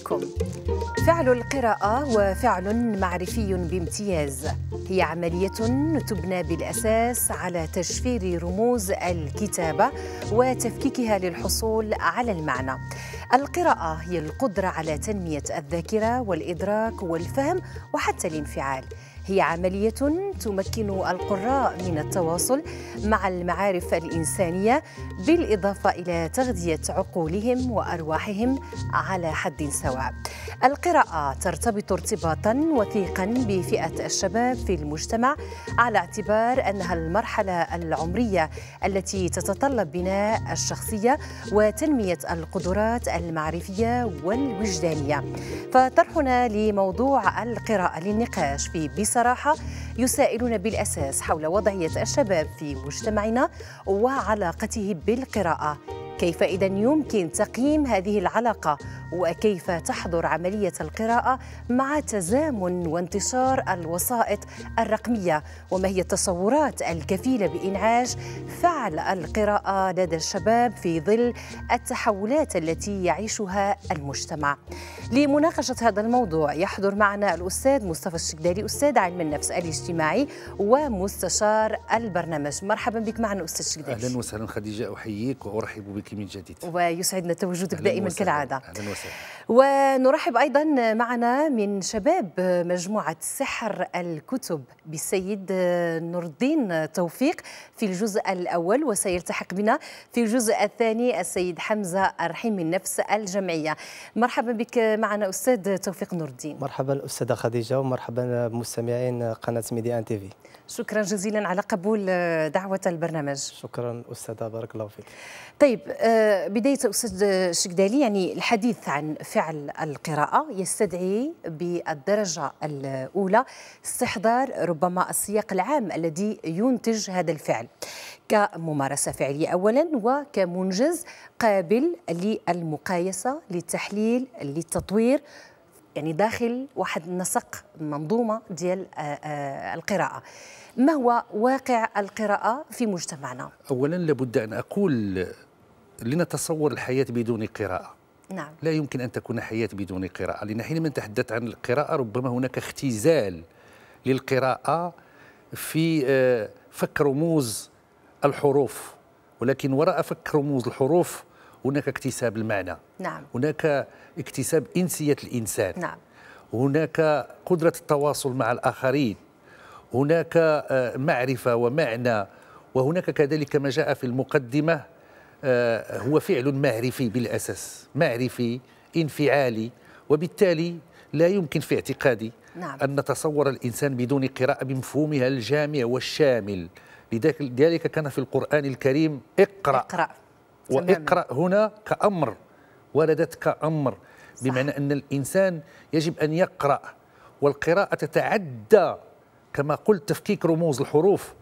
بكم فعل القراءة وفعل معرفي بامتياز هي عملية تبنى بالأساس على تشفير رموز الكتابة وتفكيكها للحصول على المعنى القراءة هي القدرة على تنمية الذاكرة والإدراك والفهم وحتى الانفعال هي عملية تمكن القراء من التواصل مع المعارف الإنسانية بالإضافة إلى تغذية عقولهم وأرواحهم على حد سواء. القراءة ترتبط ارتباطا وثيقا بفئة الشباب في المجتمع على اعتبار أنها المرحلة العمرية التي تتطلب بناء الشخصية وتنمية القدرات المعرفية والوجدانية. فطرحنا لموضوع القراءة للنقاش في بي بصراحة يسائلون بالأساس حول وضعية الشباب في مجتمعنا وعلاقته بالقراءة كيف إذا يمكن تقييم هذه العلاقة وكيف تحضر عملية القراءة مع تزامن وانتشار الوسائط الرقمية وما هي التصورات الكفيلة بإنعاش فعل القراءة لدى الشباب في ظل التحولات التي يعيشها المجتمع لمناقشة هذا الموضوع يحضر معنا الأستاذ مصطفى الشكداري أستاذ علم النفس الاجتماعي ومستشار البرنامج مرحبا بك معنا أستاذ الشكداري أهلا وسهلا خديجة أحييك وأرحب بك لي من جديد ويسعدنا تواجدك دائما كالعادة أهلا وسهلا ونرحب أيضا معنا من شباب مجموعة سحر الكتب بالسيد نور الدين توفيق في الجزء الأول وسيلتحق بنا في الجزء الثاني السيد حمزة رحيم النفس الجمعية مرحبا بك معنا أستاذ توفيق نور الدين مرحبا أستاذة خديجة ومرحبا بمستمعين قناة ان تيفي شكرا جزيلا على قبول دعوة البرنامج شكرا أستاذة بارك الله فيك طيب آه، بداية أستاذ شكدالي يعني الحديث عن فعل القراءة يستدعي بالدرجة الأولى استحضار ربما السياق العام الذي ينتج هذا الفعل كممارسة فعلية أولا وكمنجز قابل للمقايسة للتحليل للتطوير يعني داخل واحد النسق منظومة ديال آه، آه، القراءة ما هو واقع القراءة في مجتمعنا؟ أولا لابد أن أقول لنتصور الحياة بدون قراءة نعم. لا يمكن أن تكون حياة بدون قراءة لأن حينما نتحدث عن القراءة ربما هناك اختزال للقراءة في آه، فك رموز الحروف ولكن وراء فك رموز الحروف هناك اكتساب المعنى نعم. هناك اكتساب إنسية الإنسان نعم. هناك قدرة التواصل مع الآخرين هناك آه، معرفة ومعنى وهناك كذلك ما جاء في المقدمة آه، هو فعل معرفي بالأساس معرفي انفعالي وبالتالي لا يمكن في اعتقادي نعم. أن نتصور الإنسان بدون قراءة بمفهومها الجامع والشامل لذلك كان في القرآن الكريم اقرأ, اقرأ. واقرأ هنا كأمر وردت كأمر صح. بمعنى أن الإنسان يجب أن يقرأ والقراءة تتعدى كما قلت تفكيك رموز الحروف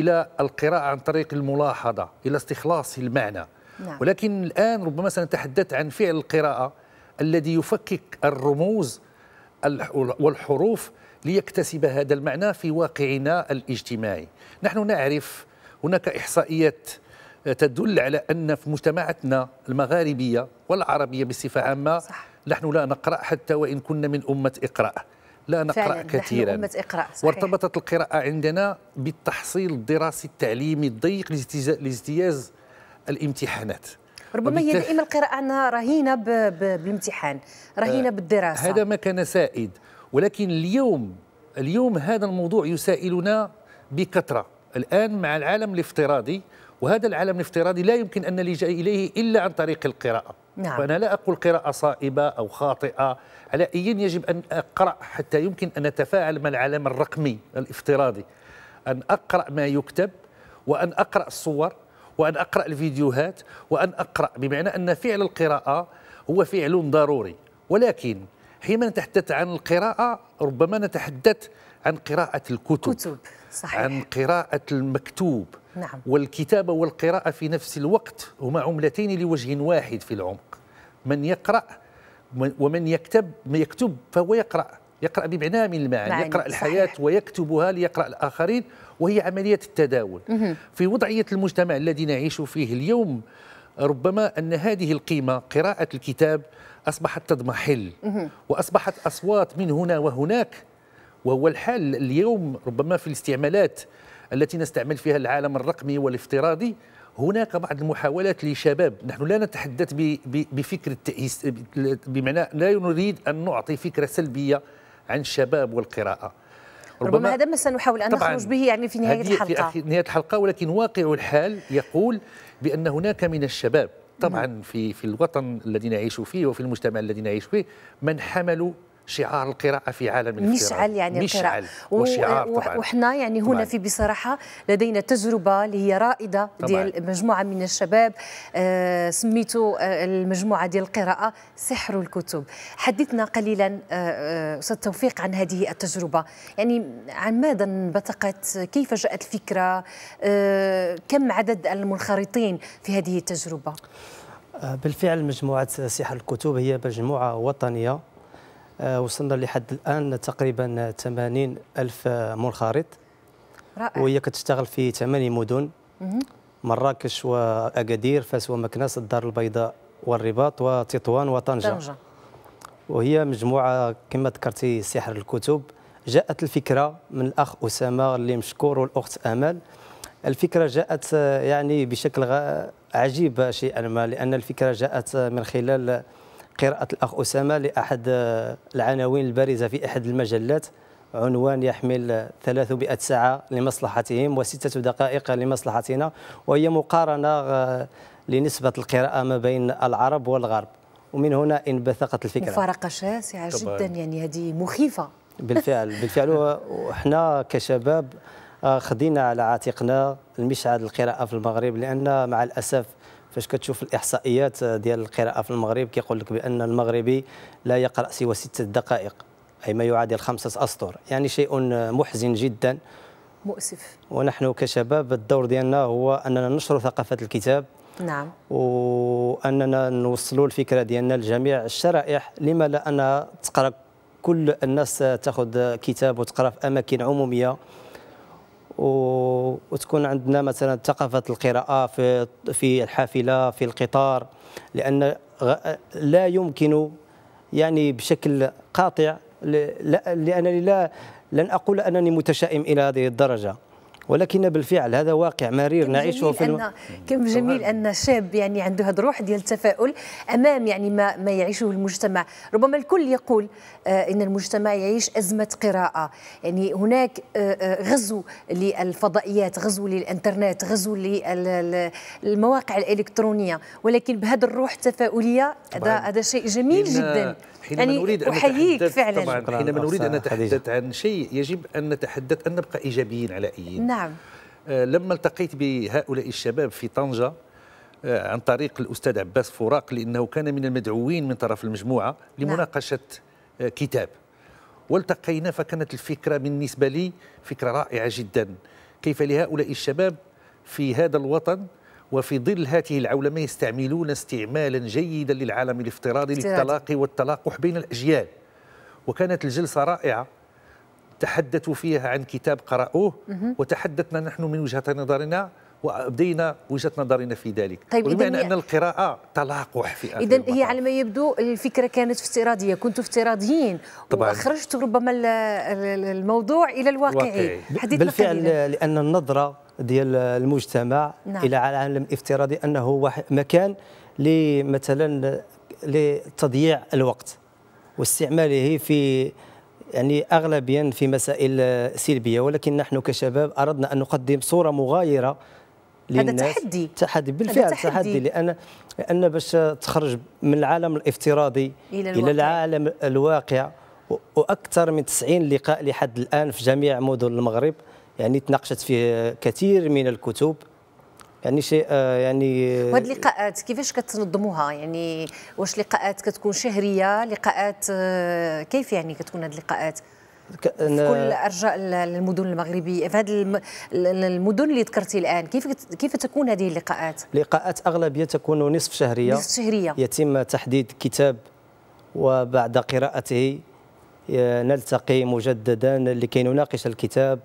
الى القراءه عن طريق الملاحظه الى استخلاص المعنى نعم. ولكن الان ربما سنتحدث عن فعل القراءه الذي يفكك الرموز والحروف ليكتسب هذا المعنى في واقعنا الاجتماعي نحن نعرف هناك احصائيات تدل على ان في مجتمعاتنا المغاربيه والعربيه بصفه عامه صح. نحن لا نقرا حتى وان كنا من امه اقرا لا نقرا كثيرا اقرا صحيح. وارتبطت القراءه عندنا بالتحصيل الدراسي التعليمي الضيق لاجتياز الامتحانات ربما هي دائما القراءه انها رهينه بالامتحان رهينه آه، بالدراسه هذا ما كان سائد ولكن اليوم اليوم هذا الموضوع يسائلنا بكثره الان مع العالم الافتراضي وهذا العالم الافتراضي لا يمكن أن نلجأ إليه إلا عن طريق القراءة نعم. فأنا لا أقول قراءة صائبة أو خاطئة على أي يجب أن أقرأ حتى يمكن أن أتفاعل مع العالم الرقمي الافتراضي أن أقرأ ما يكتب وأن أقرأ الصور وأن أقرأ الفيديوهات وأن أقرأ بمعنى أن فعل القراءة هو فعل ضروري ولكن حينما نتحدث عن القراءة ربما نتحدث عن قراءة الكتب كتب. صحيح. عن قراءة المكتوب نعم. والكتابة والقراءة في نفس الوقت هما عملتين لوجه واحد في العمق من يقرأ ومن يكتب ما يكتب فهو يقرأ يقرأ بمعنى من المعنى يقرأ الحياة صحيح. ويكتبها ليقرأ الآخرين وهي عملية التداول مه. في وضعية المجتمع الذي نعيش فيه اليوم ربما أن هذه القيمة قراءة الكتاب أصبحت تضمحل وأصبحت أصوات من هنا وهناك وهو الحال اليوم ربما في الاستعمالات التي نستعمل فيها العالم الرقمي والافتراضي هناك بعض المحاولات لشباب نحن لا نتحدث بفكرة التأييس بمعنى لا نريد أن نعطي فكرة سلبية عن الشباب والقراءة ربما, ربما هذا ما سنحاول أن نخرج به يعني في نهاية الحلقة في نهاية الحلقة ولكن واقع الحال يقول بأن هناك من الشباب طبعا نعم. في في الوطن الذي نعيش فيه وفي المجتمع الذي نعيش فيه من حملوا شعار القراءة في عالم الفراغ مشعل يعني مشعل القراءة وشعار طبعا وحنا يعني هنا طبعاً. في بصراحة لدينا تجربة اللي هي رائدة طبعاً. ديال مجموعة من الشباب آه سميتوا آه، المجموعة ديال القراءة سحر الكتب حدثنا قليلا آه، آه، أستاذ آه توفيق عن هذه التجربة يعني عن ماذا انبثقت كيف جاءت الفكرة آه كم عدد المنخرطين في هذه التجربة بالفعل مجموعة سحر الكتب هي مجموعة وطنية آه، وصلنا لحد الان تقريبا 80 الف منخرط رائع وهي كتشتغل في ثماني مدن مراكش واكادير فاس ومكناس الدار البيضاء والرباط وتطوان وطنجه طنجة. وهي مجموعه كما ذكرتي سحر الكتب جاءت الفكره من الاخ اسامه اللي مشكور والاخت امال الفكره جاءت آه، يعني بشكل عجيب شيئا ما لان الفكره جاءت من خلال قراءة الأخ أسامة لأحد العناوين البارزة في أحد المجلات عنوان يحمل 300 ساعة لمصلحتهم وستة دقائق لمصلحتنا وهي مقارنة لنسبة القراءة ما بين العرب والغرب ومن هنا انبثقت الفكرة مفارقة شاسعة طبعا. جدا يعني هذه مخيفة بالفعل بالفعل وحنا كشباب آه، خدينا على عاتقنا المشعل القراءة في المغرب لأن مع الأسف فاش كتشوف الاحصائيات ديال القراءه في المغرب كيقول لك بان المغربي لا يقرا سوى ستة دقائق اي ما يعادل خمسه اسطر يعني شيء محزن جدا مؤسف ونحن كشباب الدور ديالنا هو اننا نشر ثقافه الكتاب نعم واننا نوصلوا الفكره ديالنا لجميع الشرائح لما لا انها تقرا كل الناس تاخذ كتاب وتقرا في اماكن عموميه وتكون عندنا مثلا ثقافه القراءه في في الحافله في القطار لان لا يمكن يعني بشكل قاطع لانني لا لن اقول انني متشائم الى هذه الدرجه ولكن بالفعل هذا واقع مرير نعيشه في الو... كم جميل ان شاب يعني عنده هذا الروح ديال التفاؤل امام يعني ما ما يعيشه المجتمع ربما الكل يقول آه، ان المجتمع يعيش ازمه قراءه يعني هناك آه، آه، غزو للفضائيات غزو للانترنت غزو للمواقع الالكترونيه ولكن بهذا الروح التفاؤليه هذا هذا شيء جميل جدا حينما يعني نريد ان نتحدث فعلا طبعا حينما نريد ان نتحدث عن شيء يجب ان نتحدث ان نبقى ايجابيين نعم. نعم آه، لما التقيت بهؤلاء الشباب في طنجة آه، عن طريق الأستاذ عباس فراق لأنه كان من المدعوين من طرف المجموعة لمناقشة نعم. آه، كتاب والتقينا فكانت الفكرة بالنسبة لي فكرة رائعة جدا كيف لهؤلاء الشباب في هذا الوطن وفي ظل هذه العولمة يستعملون استعمالا جيدا للعالم الافتراضي للتلاقي والتلاقح بين الأجيال وكانت الجلسة رائعة تحدثوا فيها عن كتاب قرأوه وتحدثنا نحن من وجهة نظرنا وابدينا وجهه نظرنا في ذلك طيب بمعنى ان القراءه تلاقح في اذا هي على ما يبدو الفكره كانت افتراضيه كنتم افتراضيين واخرجت ربما الموضوع الى الواقع بالفعل لان النظره ديال المجتمع نعم. الى العالم الافتراضي انه مكان لمثلا لتضييع الوقت واستعماله في يعني اغلبيا في مسائل سلبيه ولكن نحن كشباب اردنا ان نقدم صوره مغايره للناس هذا تحدي تحدي بالفعل تحدي, تحدي لان لان باش تخرج من العالم الافتراضي الى, الواقع. إلى العالم الواقع واكثر من 90 لقاء لحد الان في جميع مدن المغرب يعني تناقشت فيه كثير من الكتب يعني شيء آه، يعني آه، وهذه اللقاءات كيفاش كتنظموها يعني واش لقاءات كتكون شهريه لقاءات آه، كيف يعني كتكون هذه اللقاءات في كل ارجاء المدن المغربيه في هذه المدن اللي ذكرتي الان كيف كيف تكون هذه اللقاءات؟ لقاءات اغلبيه تكون نصف شهريه نصف شهريه يتم تحديد كتاب وبعد قراءته نلتقي مجددا لكي نناقش الكتاب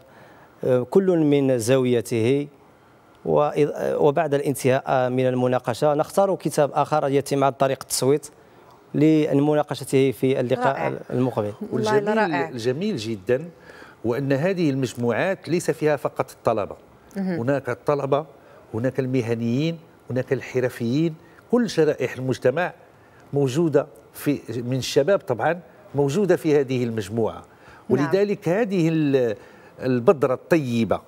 كل من زاويته وبعد الانتهاء من المناقشه نختار كتاب اخر يتم عن طريق التصويت لمناقشته في اللقاء رائع. المقبل والجميل الجميل جدا هو ان هذه المجموعات ليس فيها فقط الطلبه هناك الطلبه هناك المهنيين هناك الحرفيين كل شرائح المجتمع موجوده في من الشباب طبعا موجوده في هذه المجموعه نعم. ولذلك هذه البذره الطيبه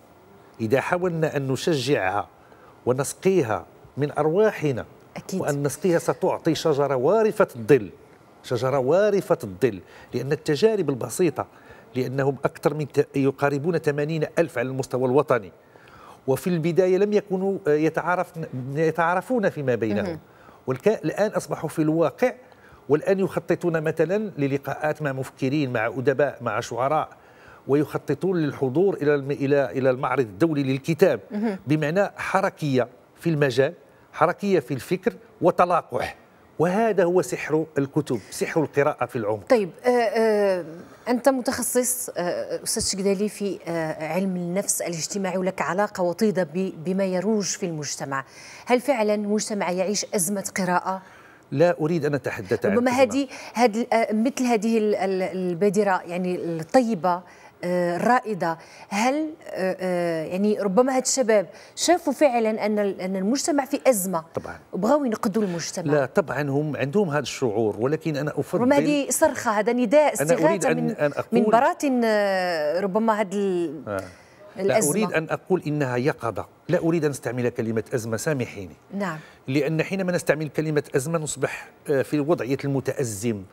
إذا حاولنا أن نشجعها ونسقيها من أرواحنا أكيد. وأن نسقيها ستعطي شجرة وارفة الظل شجرة وارفة الظل لأن التجارب البسيطة لأنهم أكثر من يقاربون 80 ألف على المستوى الوطني وفي البداية لم يكونوا آه، يتعارف يتعارفون فيما بينهم والآن أصبحوا في الواقع والآن يخططون مثلا للقاءات مع مفكرين مع أدباء مع شعراء ويخططون للحضور الى الى الى المعرض الدولي للكتاب بمعنى حركيه في المجال حركيه في الفكر وتلاقح وهذا هو سحر الكتب سحر القراءة في العمق طيب آه، آه، أنت متخصص آه، أستاذ شكدالي في علم النفس الاجتماعي ولك علاقة وطيدة بما يروج في المجتمع هل فعلا مجتمع يعيش أزمة قراءة؟ لا اريد ان اتحدث عن ربما هذه هاد مثل هذه البادره يعني الطيبه الرائده آه، هل آه، آه، يعني ربما هاد الشباب شافوا فعلا ان ان المجتمع في ازمه طبعا وبغاو ينقذوا المجتمع لا طبعا هم عندهم هذا الشعور ولكن انا افضل ربما هذه صرخه هذا نداء استغاثه من أن أقول من براثن ربما هذا الأزمة. لا أريد أن أقول إنها يقظة لا أريد أن أستعمل كلمة أزمة سامحيني نعم لأن حينما نستعمل كلمة أزمة نصبح في وضعية المتأزم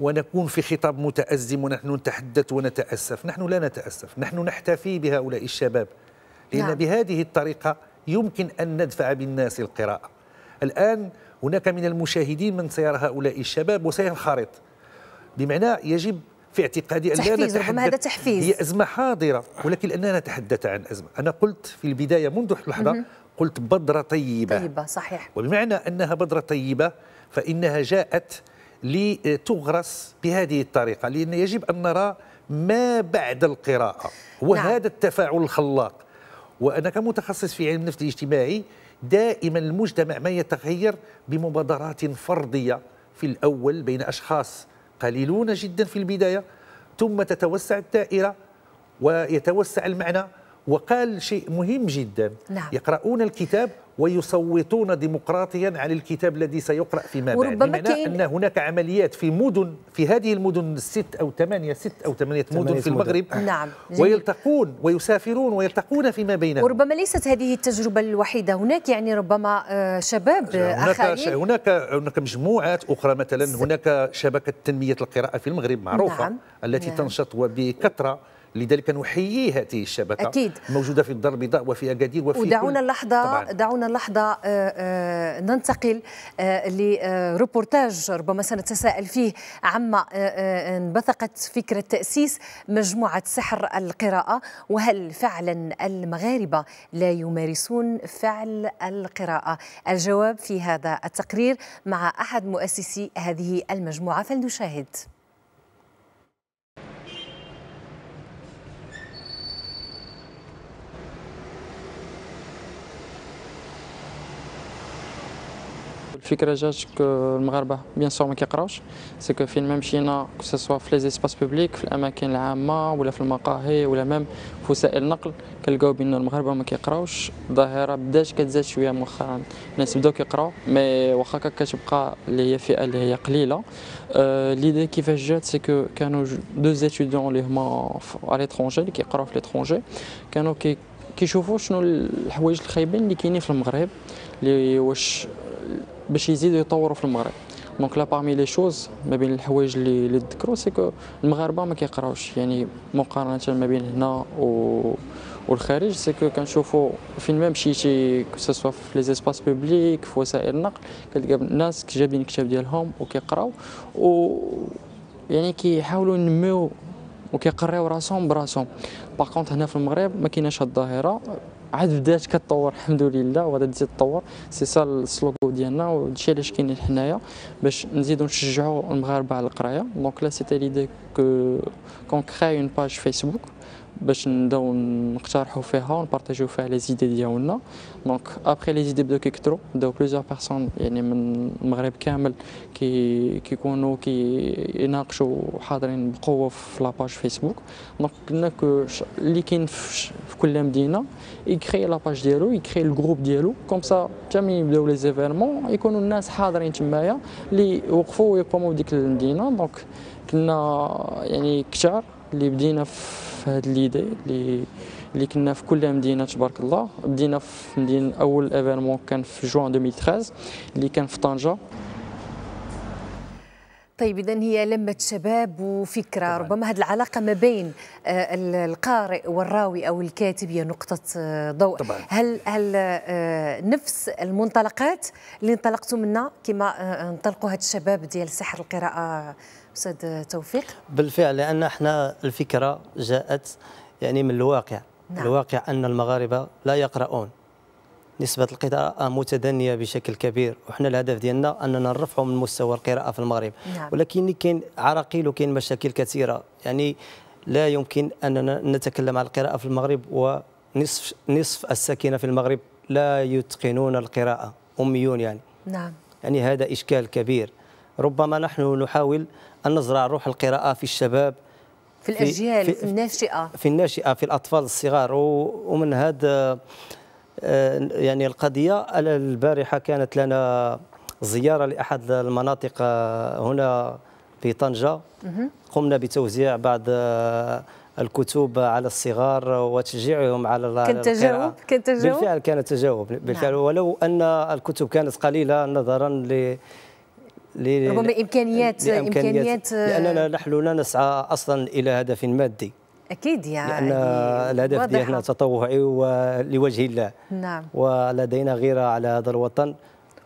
ونكون في خطاب متأزم ونحن نتحدث ونتأسف نحن لا نتأسف نحن نحتفي بهؤلاء الشباب لأن نعم. بهذه الطريقة يمكن أن ندفع بالناس القراءة الآن هناك من المشاهدين من سيرى هؤلاء الشباب وسينخرط بمعنى يجب في اعتقادي أن لا نتحدث هذا تحفيز هي أزمة حاضرة ولكن لأننا نتحدث عن أزمة أنا قلت في البداية منذ لحظة قلت بدرة طيبة طيبة صحيح وبمعنى أنها بدرة طيبة فإنها جاءت لتغرس بهذه الطريقة لأن يجب أن نرى ما بعد القراءة وهذا نعم. التفاعل الخلاق وأنا كمتخصص في علم النفس الاجتماعي دائما المجتمع ما يتغير بمبادرات فردية في الأول بين أشخاص قليلون جدا في البداية ثم تتوسع الدائرة ويتوسع المعنى وقال شيء مهم جدا نعم. يقرؤون الكتاب ويصوتون ديمقراطيا على الكتاب الذي سيقرأ فيما بعد بمعنى أن هناك عمليات في مدن في هذه المدن الست أو ثمانية ست أو ثمانية مدن في المغرب نعم. نعم جميل. ويلتقون ويسافرون ويلتقون فيما بينهم وربما ليست هذه التجربة الوحيدة هناك يعني ربما آه، شباب آه، هناك آخرين هناك هناك مجموعات أخرى مثلا هناك شبكة تنمية القراءة في المغرب معروفة نعم. التي نعم. تنشط وبكثرة لذلك نحيي هذه الشبكه أكيد. موجوده في الدار البيضاء وفي اكادير وفي ودعونا اللحظه طبعاً. دعونا اللحظه آه، آه، ننتقل آه، لروبورتاج ربما سنتساءل فيه عما انبثقت فكره تاسيس مجموعه سحر القراءه وهل فعلا المغاربه لا يمارسون فعل القراءه الجواب في هذا التقرير مع احد مؤسسي هذه المجموعه فلنشاهد الفكره جات المغاربه بيان سور ما كيقراوش سكو فين ما مشينا سوا في لي زيسباس بوبليك في الاماكن العامه ولا في المقاهي ولا ميم في وسائل النقل كنلقاو بان المغاربه ما كيقراوش الظاهره بدات كتزاد شويه مؤخرا الناس بداو كيقراو مي واخا كتبقى اللي هي فئه اللي هي قليله أه ليدي كيفاش جات سكو كانوا دو زيتيديون اللي هما على ليترونجي اللي كيقراو في ليترونجي كانوا كي كيشوفوا شنو الحوايج الخايبين اللي كاينين في المغرب اللي واش باش يزيدوا يطوروا في المغرب دونك لا بارمي لي شوز ما بين الحوايج اللي اللي تذكروا كو المغاربه ما كيقراوش يعني مقارنه ما بين هنا و والخارج كو كنشوفوا فين ما مشيتي سوا في لي زيسباس بوبليك في وسائل النقل كتلقى الناس جايبين الكتاب ديالهم وكيقراو و يعني كيحاولوا ينميو وكيقريو راسهم براسهم باغ كونت هنا في المغرب ما كايناش هاد الظاهره عاد بدات كتطور الحمد لله وغادي تزيد تطور سي سا السلوكو ديالنا وهادشي علاش كاينين حنايا باش نزيدو نشجعو المغاربه على القرايه دونك لا سيتي ليدي كو كون كري اون باج فيسبوك باش نبداو نقترحوا فيها ونبارطاجيو فيها لي زيدي ديالنا دونك ابخي لي زيدي بداو كيكثروا بداو بليزيور بيرسون يعني من المغرب كامل كي كيكونوا كيناقشوا حاضرين بقوه في لاباج فيسبوك دونك قلنا كو اللي كاين في كل مدينه يكري لاباج ديالو يكري الجروب ديالو كوم سا حتى من يبداو لي زيفيرمون يكونوا الناس حاضرين تمايا اللي وقفوا ويقوموا بديك المدينه دونك كنا يعني كثار اللي بدينا في هاد ليدي اللي اللي كنا في كل مدينه تبارك الله بدينا في مدينه اول ايفينمون كان في جوان 2013 اللي كان في طنجه طيب اذا هي لمه شباب وفكره طبعا. ربما هذه العلاقه ما بين آه، القارئ والراوي او الكاتب هي نقطه آه، ضوء طبعا. هل هل آه، نفس المنطلقات اللي انطلقتوا منها كما انطلقوا هاد الشباب ديال سحر القراءه استاذ توفيق بالفعل لان احنا الفكره جاءت يعني من الواقع نعم. الواقع ان المغاربه لا يقرؤون نسبة القراءة متدنية بشكل كبير وحنا الهدف ديالنا أننا نرفعوا من مستوى القراءة في المغرب نعم. ولكن كاين عراقيل وكاين مشاكل كثيرة يعني لا يمكن أننا نتكلم عن القراءة في المغرب ونصف نصف الساكنة في المغرب لا يتقنون القراءة أميون يعني نعم يعني هذا إشكال كبير ربما نحن نحاول أن نزرع روح القراءة في الشباب في الأجيال في, في الناشئة في الناشئة في الأطفال الصغار ومن هذا آه، آه، يعني القضية البارحة كانت لنا زيارة لأحد المناطق آه، هنا في طنجة قمنا بتوزيع بعض الكتب على الصغار وتشجيعهم على كان تجاوب كان تجاوب بالفعل كان تجاوب بالفعل نعم. ولو أن الكتب كانت قليلة نظرا ل ربما إمكانيات إمكانيات آه، لأننا نحن لا نسعى أصلا إلى هدف مادي اكيد يعني لان الهدف ديالنا تطوعي ولوجه الله نعم ولدينا غيره على هذا الوطن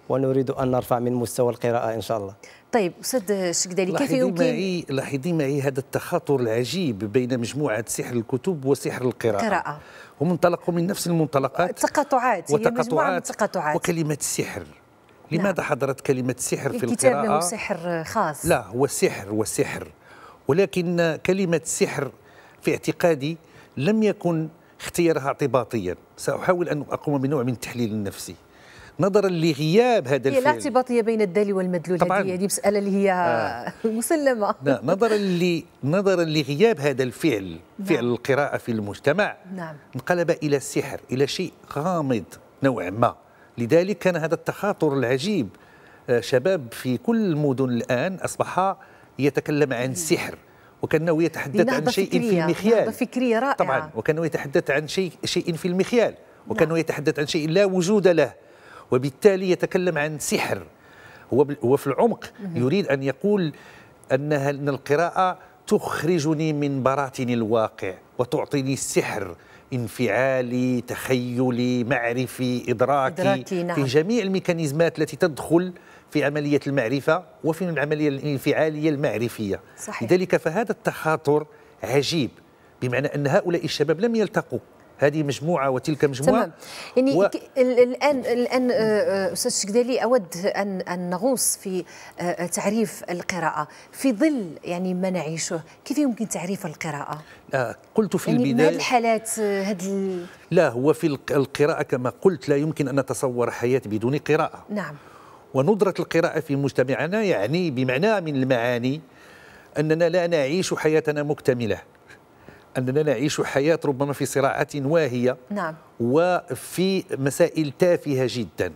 ونريد ان نرفع من مستوى القراءه ان شاء الله طيب استاذ الشكدالي كيف يمكن معي لاحظي معي هذا التخاطر العجيب بين مجموعه سحر الكتب وسحر القراءه القراءه هم انطلقوا من نفس المنطلقات تقاطعات التقاطعات وكلمه السحر لماذا حضرت كلمة سحر في القراءة؟ الكتاب له سحر خاص لا هو سحر وسحر ولكن كلمة سحر في اعتقادي لم يكن اختيارها اعتباطيا سأحاول أن أقوم بنوع من التحليل النفسي نظرا لغياب هذا الفعل هي لا ارتباطيه بين الدال والمدلول طبعا هذه يعني مساله اللي هي آه مسلمه نظرا لي نظرا لغياب هذا الفعل نعم. فعل القراءه في المجتمع نعم. انقلب الى السحر الى شيء غامض نوعا ما لذلك كان هذا التخاطر العجيب آه، شباب في كل المدن الآن أصبح يتكلم عن سحر وكانه يتحدث عن شيء فكرية. في المخيال فكرية رائعة طبعا وكانه يتحدث عن شيء شيء في المخيال نعم. وكانه يتحدث عن شيء لا وجود له وبالتالي يتكلم عن سحر هو هو في العمق يريد ان يقول انها ان القراءه تخرجني من براثن الواقع وتعطيني السحر انفعالي تخيلي معرفي إدراكي, إدراكي نعم. في جميع الميكانيزمات التي تدخل في عملية المعرفة وفي العملية الانفعالية المعرفية صحيح. لذلك فهذا التخاطر عجيب بمعنى أن هؤلاء الشباب لم يلتقوا هذه مجموعه وتلك مجموعه تمام يعني و... الان الان آه، آه، استاذ الشكدالي اود ان ان نغوص في آه، تعريف القراءه في ظل يعني ما نعيشه كيف يمكن تعريف القراءه آه قلت في يعني البدايه هذه الحالات هاد ال... لا هو في القراءه كما قلت لا يمكن ان نتصور حياه بدون قراءه نعم وندره القراءه في مجتمعنا يعني بمعنى من المعاني اننا لا نعيش حياتنا مكتمله أننا نعيش حياة ربما في صراعات واهية نعم. وفي مسائل تافهة جدا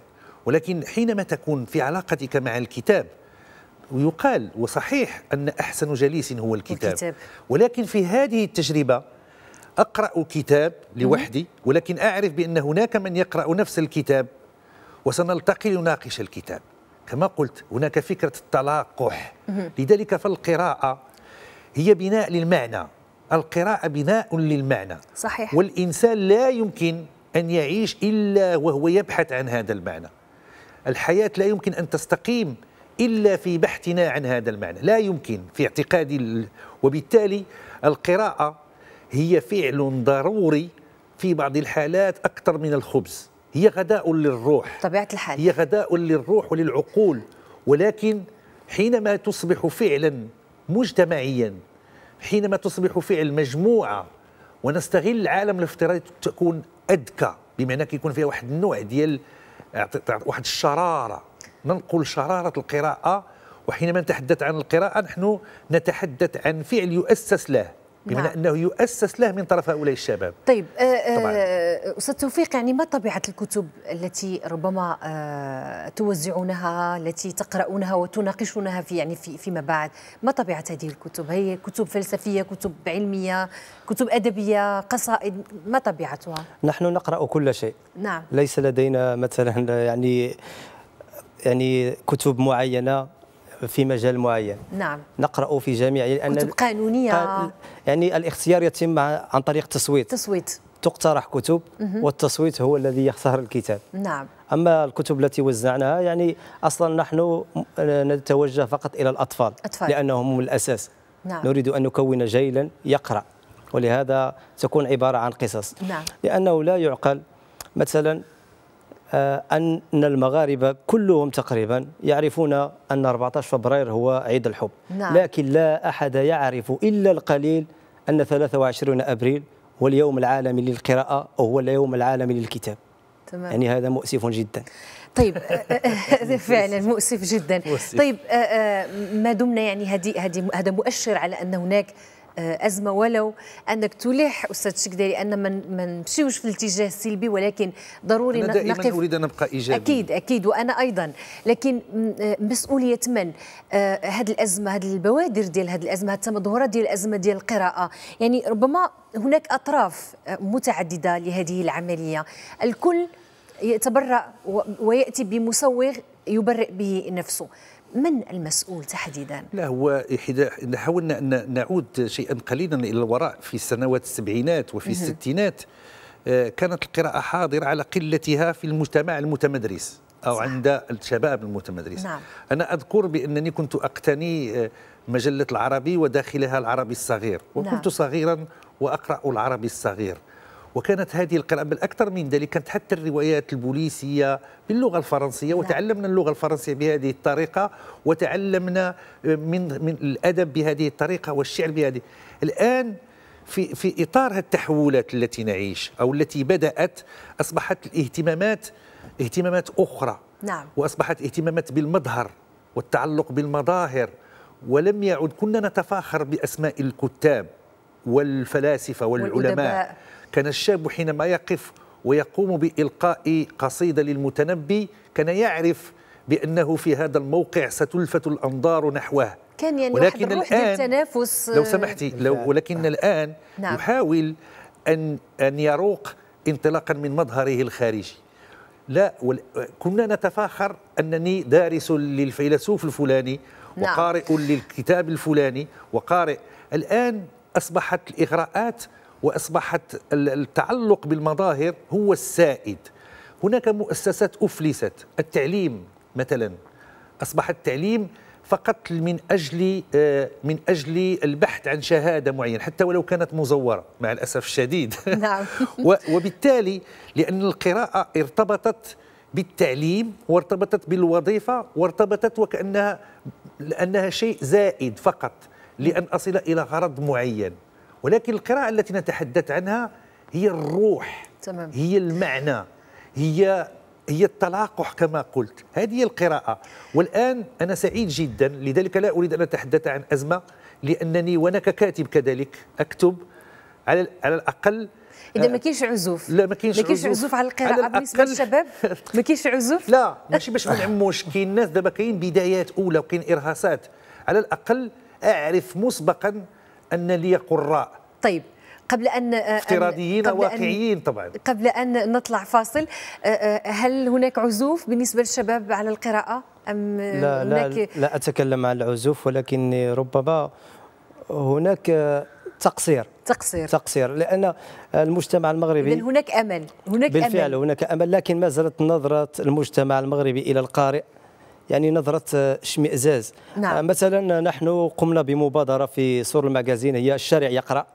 ولكن حينما تكون في علاقتك مع الكتاب ويقال وصحيح أن أحسن جليس هو الكتاب, الكتاب. ولكن في هذه التجربة أقرأ كتاب لوحدي ولكن أعرف بأن هناك من يقرأ نفس الكتاب وسنلتقي لناقش الكتاب كما قلت هناك فكرة التلاقح لذلك فالقراءة هي بناء للمعنى القراءة بناء للمعنى صحيح والإنسان لا يمكن أن يعيش إلا وهو يبحث عن هذا المعنى الحياة لا يمكن أن تستقيم إلا في بحثنا عن هذا المعنى لا يمكن في اعتقادي وبالتالي القراءة هي فعل ضروري في بعض الحالات أكثر من الخبز هي غداء للروح طبيعة الحال هي غداء للروح وللعقول ولكن حينما تصبح فعلا مجتمعيا حينما تصبح فعل مجموعه ونستغل العالم الافتراضي تكون اذكى بمعنى كيكون فيها واحد النوع ديال آه، واحد الشراره ننقل شراره القراءه وحينما نتحدث عن القراءه نحن نتحدث عن فعل يؤسس له بمعنى نعم. انه يؤسس له من طرف هؤلاء الشباب طيب آه، آه، استاذ توفيق يعني ما طبيعه الكتب التي ربما آه، توزعونها التي تقرؤونها وتناقشونها في يعني في فيما بعد ما طبيعه هذه الكتب هي كتب فلسفيه كتب علميه كتب ادبيه قصائد ما طبيعتها نحن نقرا كل شيء نعم ليس لدينا مثلا يعني يعني كتب معينه في مجال معين نعم نقرا في جميع لان يعني كتب قانونيه يعني الاختيار يتم عن طريق تصويت تصويت تقترح كتب والتصويت هو الذي يختار الكتاب نعم اما الكتب التي وزعناها يعني اصلا نحن نتوجه فقط الى الاطفال أطفال. لانهم هم الاساس نعم. نريد ان نكون جيلا يقرا ولهذا تكون عباره عن قصص نعم. لانه لا يعقل مثلا آه، أن المغاربة كلهم تقريبا يعرفون أن 14 فبراير هو عيد الحب نعم. لكن لا أحد يعرف إلا القليل أن 23 أبريل هو اليوم العالمي للقراءة وهو اليوم العالمي للكتاب تمام. يعني هذا مؤسف جدا طيب آه، آه، فعلا مؤسف جدا مؤسف. طيب ما دمنا يعني هذه هذا مؤشر على أن هناك آه، ازمه ولو انك تلح استاذ شكداري ان ما نمشيوش في الاتجاه السلبي ولكن ضروري أنا دائما نقف اريد ان ابقى ايجابي اكيد اكيد وانا ايضا لكن آه، مسؤوليه من هذه آه، الازمه هذه البوادر ديال هذه الازمه هذه التمظهرات ديال الازمه ديال القراءه يعني ربما هناك اطراف متعدده لهذه العمليه الكل يتبرأ ويأتي بمسوغ يبرئ به نفسه من المسؤول تحديدا؟ لا هو إذا حاولنا أن نعود شيئا قليلا إلى الوراء في سنوات السبعينات وفي الستينات آه، كانت القراءة حاضرة على قلتها في المجتمع المتمدرس أو صح. عند الشباب المتمدرس نعم. أنا أذكر بأنني كنت أقتني آه، مجلة العربي وداخلها العربي الصغير نعم. وكنت نعم. صغيرا وأقرأ العربي الصغير وكانت هذه القراءة بل أكثر من ذلك كانت حتى الروايات البوليسية باللغة الفرنسية نعم. وتعلمنا اللغة الفرنسية بهذه الطريقة وتعلمنا من من الأدب بهذه الطريقة والشعر بهذه الآن في في إطار التحولات التي نعيش أو التي بدأت أصبحت الاهتمامات اهتمامات أخرى نعم. وأصبحت اهتمامات بالمظهر والتعلق بالمظاهر ولم يعد كنا نتفاخر بأسماء الكتاب والفلاسفة والعلماء والأدباء. كان الشاب حينما يقف ويقوم بإلقاء قصيدة للمتنبي كان يعرف بأنه في هذا الموقع ستلفت الأنظار نحوه كان يعني ولكن الآن التنافس لو سمحتي آه، لو نعم. ولكن الآن نعم. يحاول أن أن يروق انطلاقا من مظهره الخارجي لا كنا نتفاخر أنني دارس للفيلسوف الفلاني نعم. وقارئ نعم. للكتاب الفلاني وقارئ الآن أصبحت الإغراءات واصبحت التعلق بالمظاهر هو السائد هناك مؤسسات افلست التعليم مثلا اصبح التعليم فقط من اجل آه، من اجل البحث عن شهاده معينه حتى ولو كانت مزوره مع الاسف الشديد نعم وبالتالي لان القراءه ارتبطت بالتعليم وارتبطت بالوظيفه وارتبطت وكانها لانها شيء زائد فقط لان اصل الى غرض معين ولكن القراءة التي نتحدث عنها هي الروح تمام. هي المعنى هي هي التلاقح كما قلت هذه هي القراءة والآن أنا سعيد جدا لذلك لا أريد أن أتحدث عن أزمة لأنني وأنا ككاتب كذلك أكتب على على الأقل اذا آه، ما كاينش عزوف لا ما كاينش عزوف عزوف على القراءه بالنسبه للشباب ما كاينش عزوف لا ماشي باش ما نعموش كاين ناس دابا كاين بدايات اولى وكاين ارهاصات على الاقل اعرف مسبقا ان لي قراء طيب قبل ان افتراضيين واقعيين طبعا قبل ان نطلع فاصل هل هناك عزوف بالنسبه للشباب على القراءه ام لا هناك لا, لا اتكلم عن العزوف ولكن ربما هناك تقصير تقصير تقصير لان المجتمع المغربي اذا هناك امل هناك بالفعل امل بالفعل هناك امل لكن ما زالت نظره المجتمع المغربي الى القارئ يعني نظرة اشمئزاز آه، نعم. آه، مثلا آه، نحن قمنا بمبادرة في سور المجازين هي الشارع يقرأ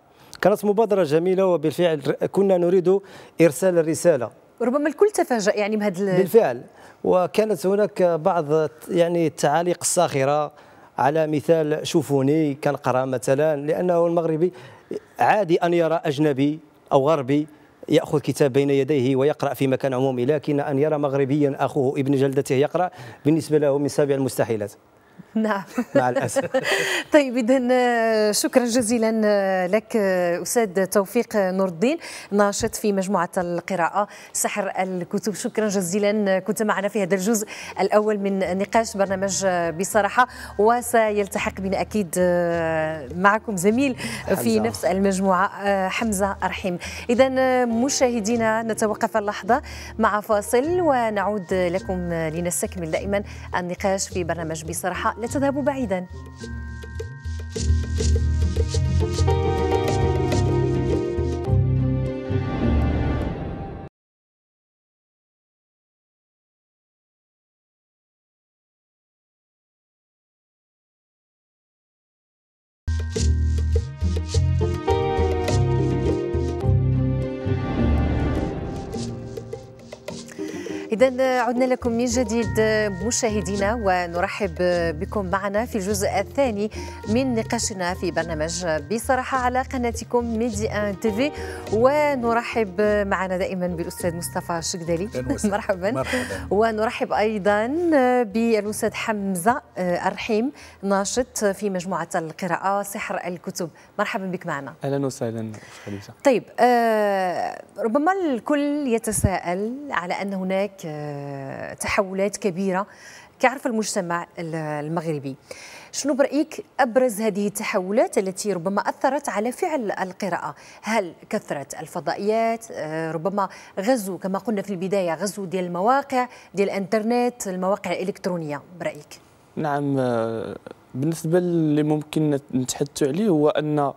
كانت مبادرة جميلة وبالفعل كنا نريد إرسال الرساله ربما الكل تفاجأ يعني بهذا بالفعل وكانت هناك بعض يعني التعاليق الساخرة على مثال شوفوني كنقرا مثلا لأنه المغربي عادي أن يرى أجنبي أو غربي ياخذ كتاب بين يديه ويقرا في مكان عمومي لكن ان يرى مغربيا اخوه ابن جلدته يقرا بالنسبه له من سابع المستحيلات نعم مع الاسف طيب اذا آه، شكرا جزيلا آه، لك آه، استاذ توفيق نور الدين ناشط في مجموعه القراءه سحر الكتب شكرا جزيلا كنت معنا في هذا الجزء الاول من نقاش برنامج بصراحه وسيلتحق بنا اكيد معكم زميل في نفس المجموعه حمزه رحيم اذا مشاهدينا نتوقف اللحظه مع فاصل ونعود لكم لنستكمل دائما النقاش في برنامج بصراحه لا تذهبوا بعيدا إذا عدنا لكم من جديد مشاهدينا ونرحب بكم معنا في الجزء الثاني من نقاشنا في برنامج بصراحة على قناتكم ميدي ان تيفي ونرحب معنا دائما بالأستاذ مصطفى شكدالي مرحبا. مرحبا ونرحب أيضا بالأستاذ حمزة الرحيم ناشط في مجموعة القراءة سحر الكتب مرحبا بك معنا أهلا وسهلا خديجة طيب آه، ربما الكل يتساءل على أن هناك تحولات كبيره كيعرف المجتمع المغربي شنو برأيك أبرز هذه التحولات التي ربما أثرت على فعل القراءة هل كثرت الفضائيات آه، ربما غزو كما قلنا في البداية غزو ديال المواقع ديال الانترنت المواقع الإلكترونية برأيك نعم آه، بالنسبة اللي ممكن نتحدث عليه هو أن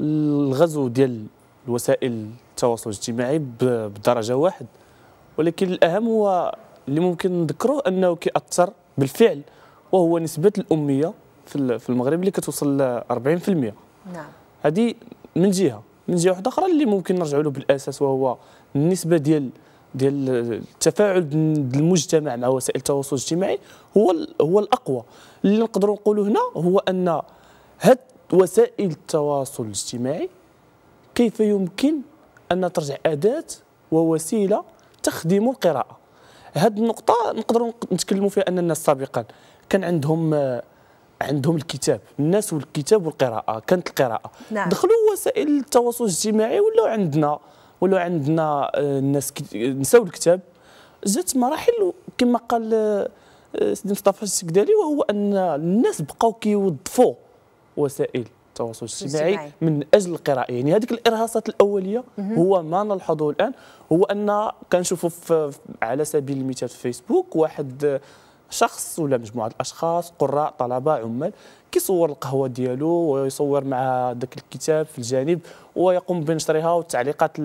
الغزو ديال الوسائل التواصل الاجتماعي بدرجة واحد ولكن الأهم هو اللي ممكن نذكروه أنه كيأثر بالفعل وهو نسبة الأمية في المغرب اللي كتوصل ل 40% نعم هذه من جهة من جهة واحدة أخرى اللي ممكن نرجعوا له بالأساس وهو النسبة ديال ديال التفاعل المجتمع مع وسائل التواصل الاجتماعي هو هو الاقوى اللي نقدروا نقولوا هنا هو ان هاد وسائل التواصل الاجتماعي كيف يمكن ان ترجع اداه ووسيله تخدم القراءه هذه النقطه نقدروا نتكلموا فيها ان الناس سابقا كان عندهم آه، عندهم الكتاب الناس والكتاب والقراءه كانت القراءه نعم. دخلوا وسائل التواصل الاجتماعي ولو عندنا ولو عندنا آه، الناس نساو الكتاب جات مراحل كما قال آه، سيدي مصطفى السكدالي وهو ان الناس بقاو كيوظفوا وسائل التواصل الاجتماعي من اجل القراءه يعني هذيك الارهاصات الاوليه هو ما نلحظه الان هو ان كنشوفوا على سبيل المثال في فيسبوك واحد شخص ولا مجموعه الاشخاص قراء طلبه عمال كيصور القهوه ديالو ويصور مع ذاك الكتاب في الجانب ويقوم بنشرها والتعليقات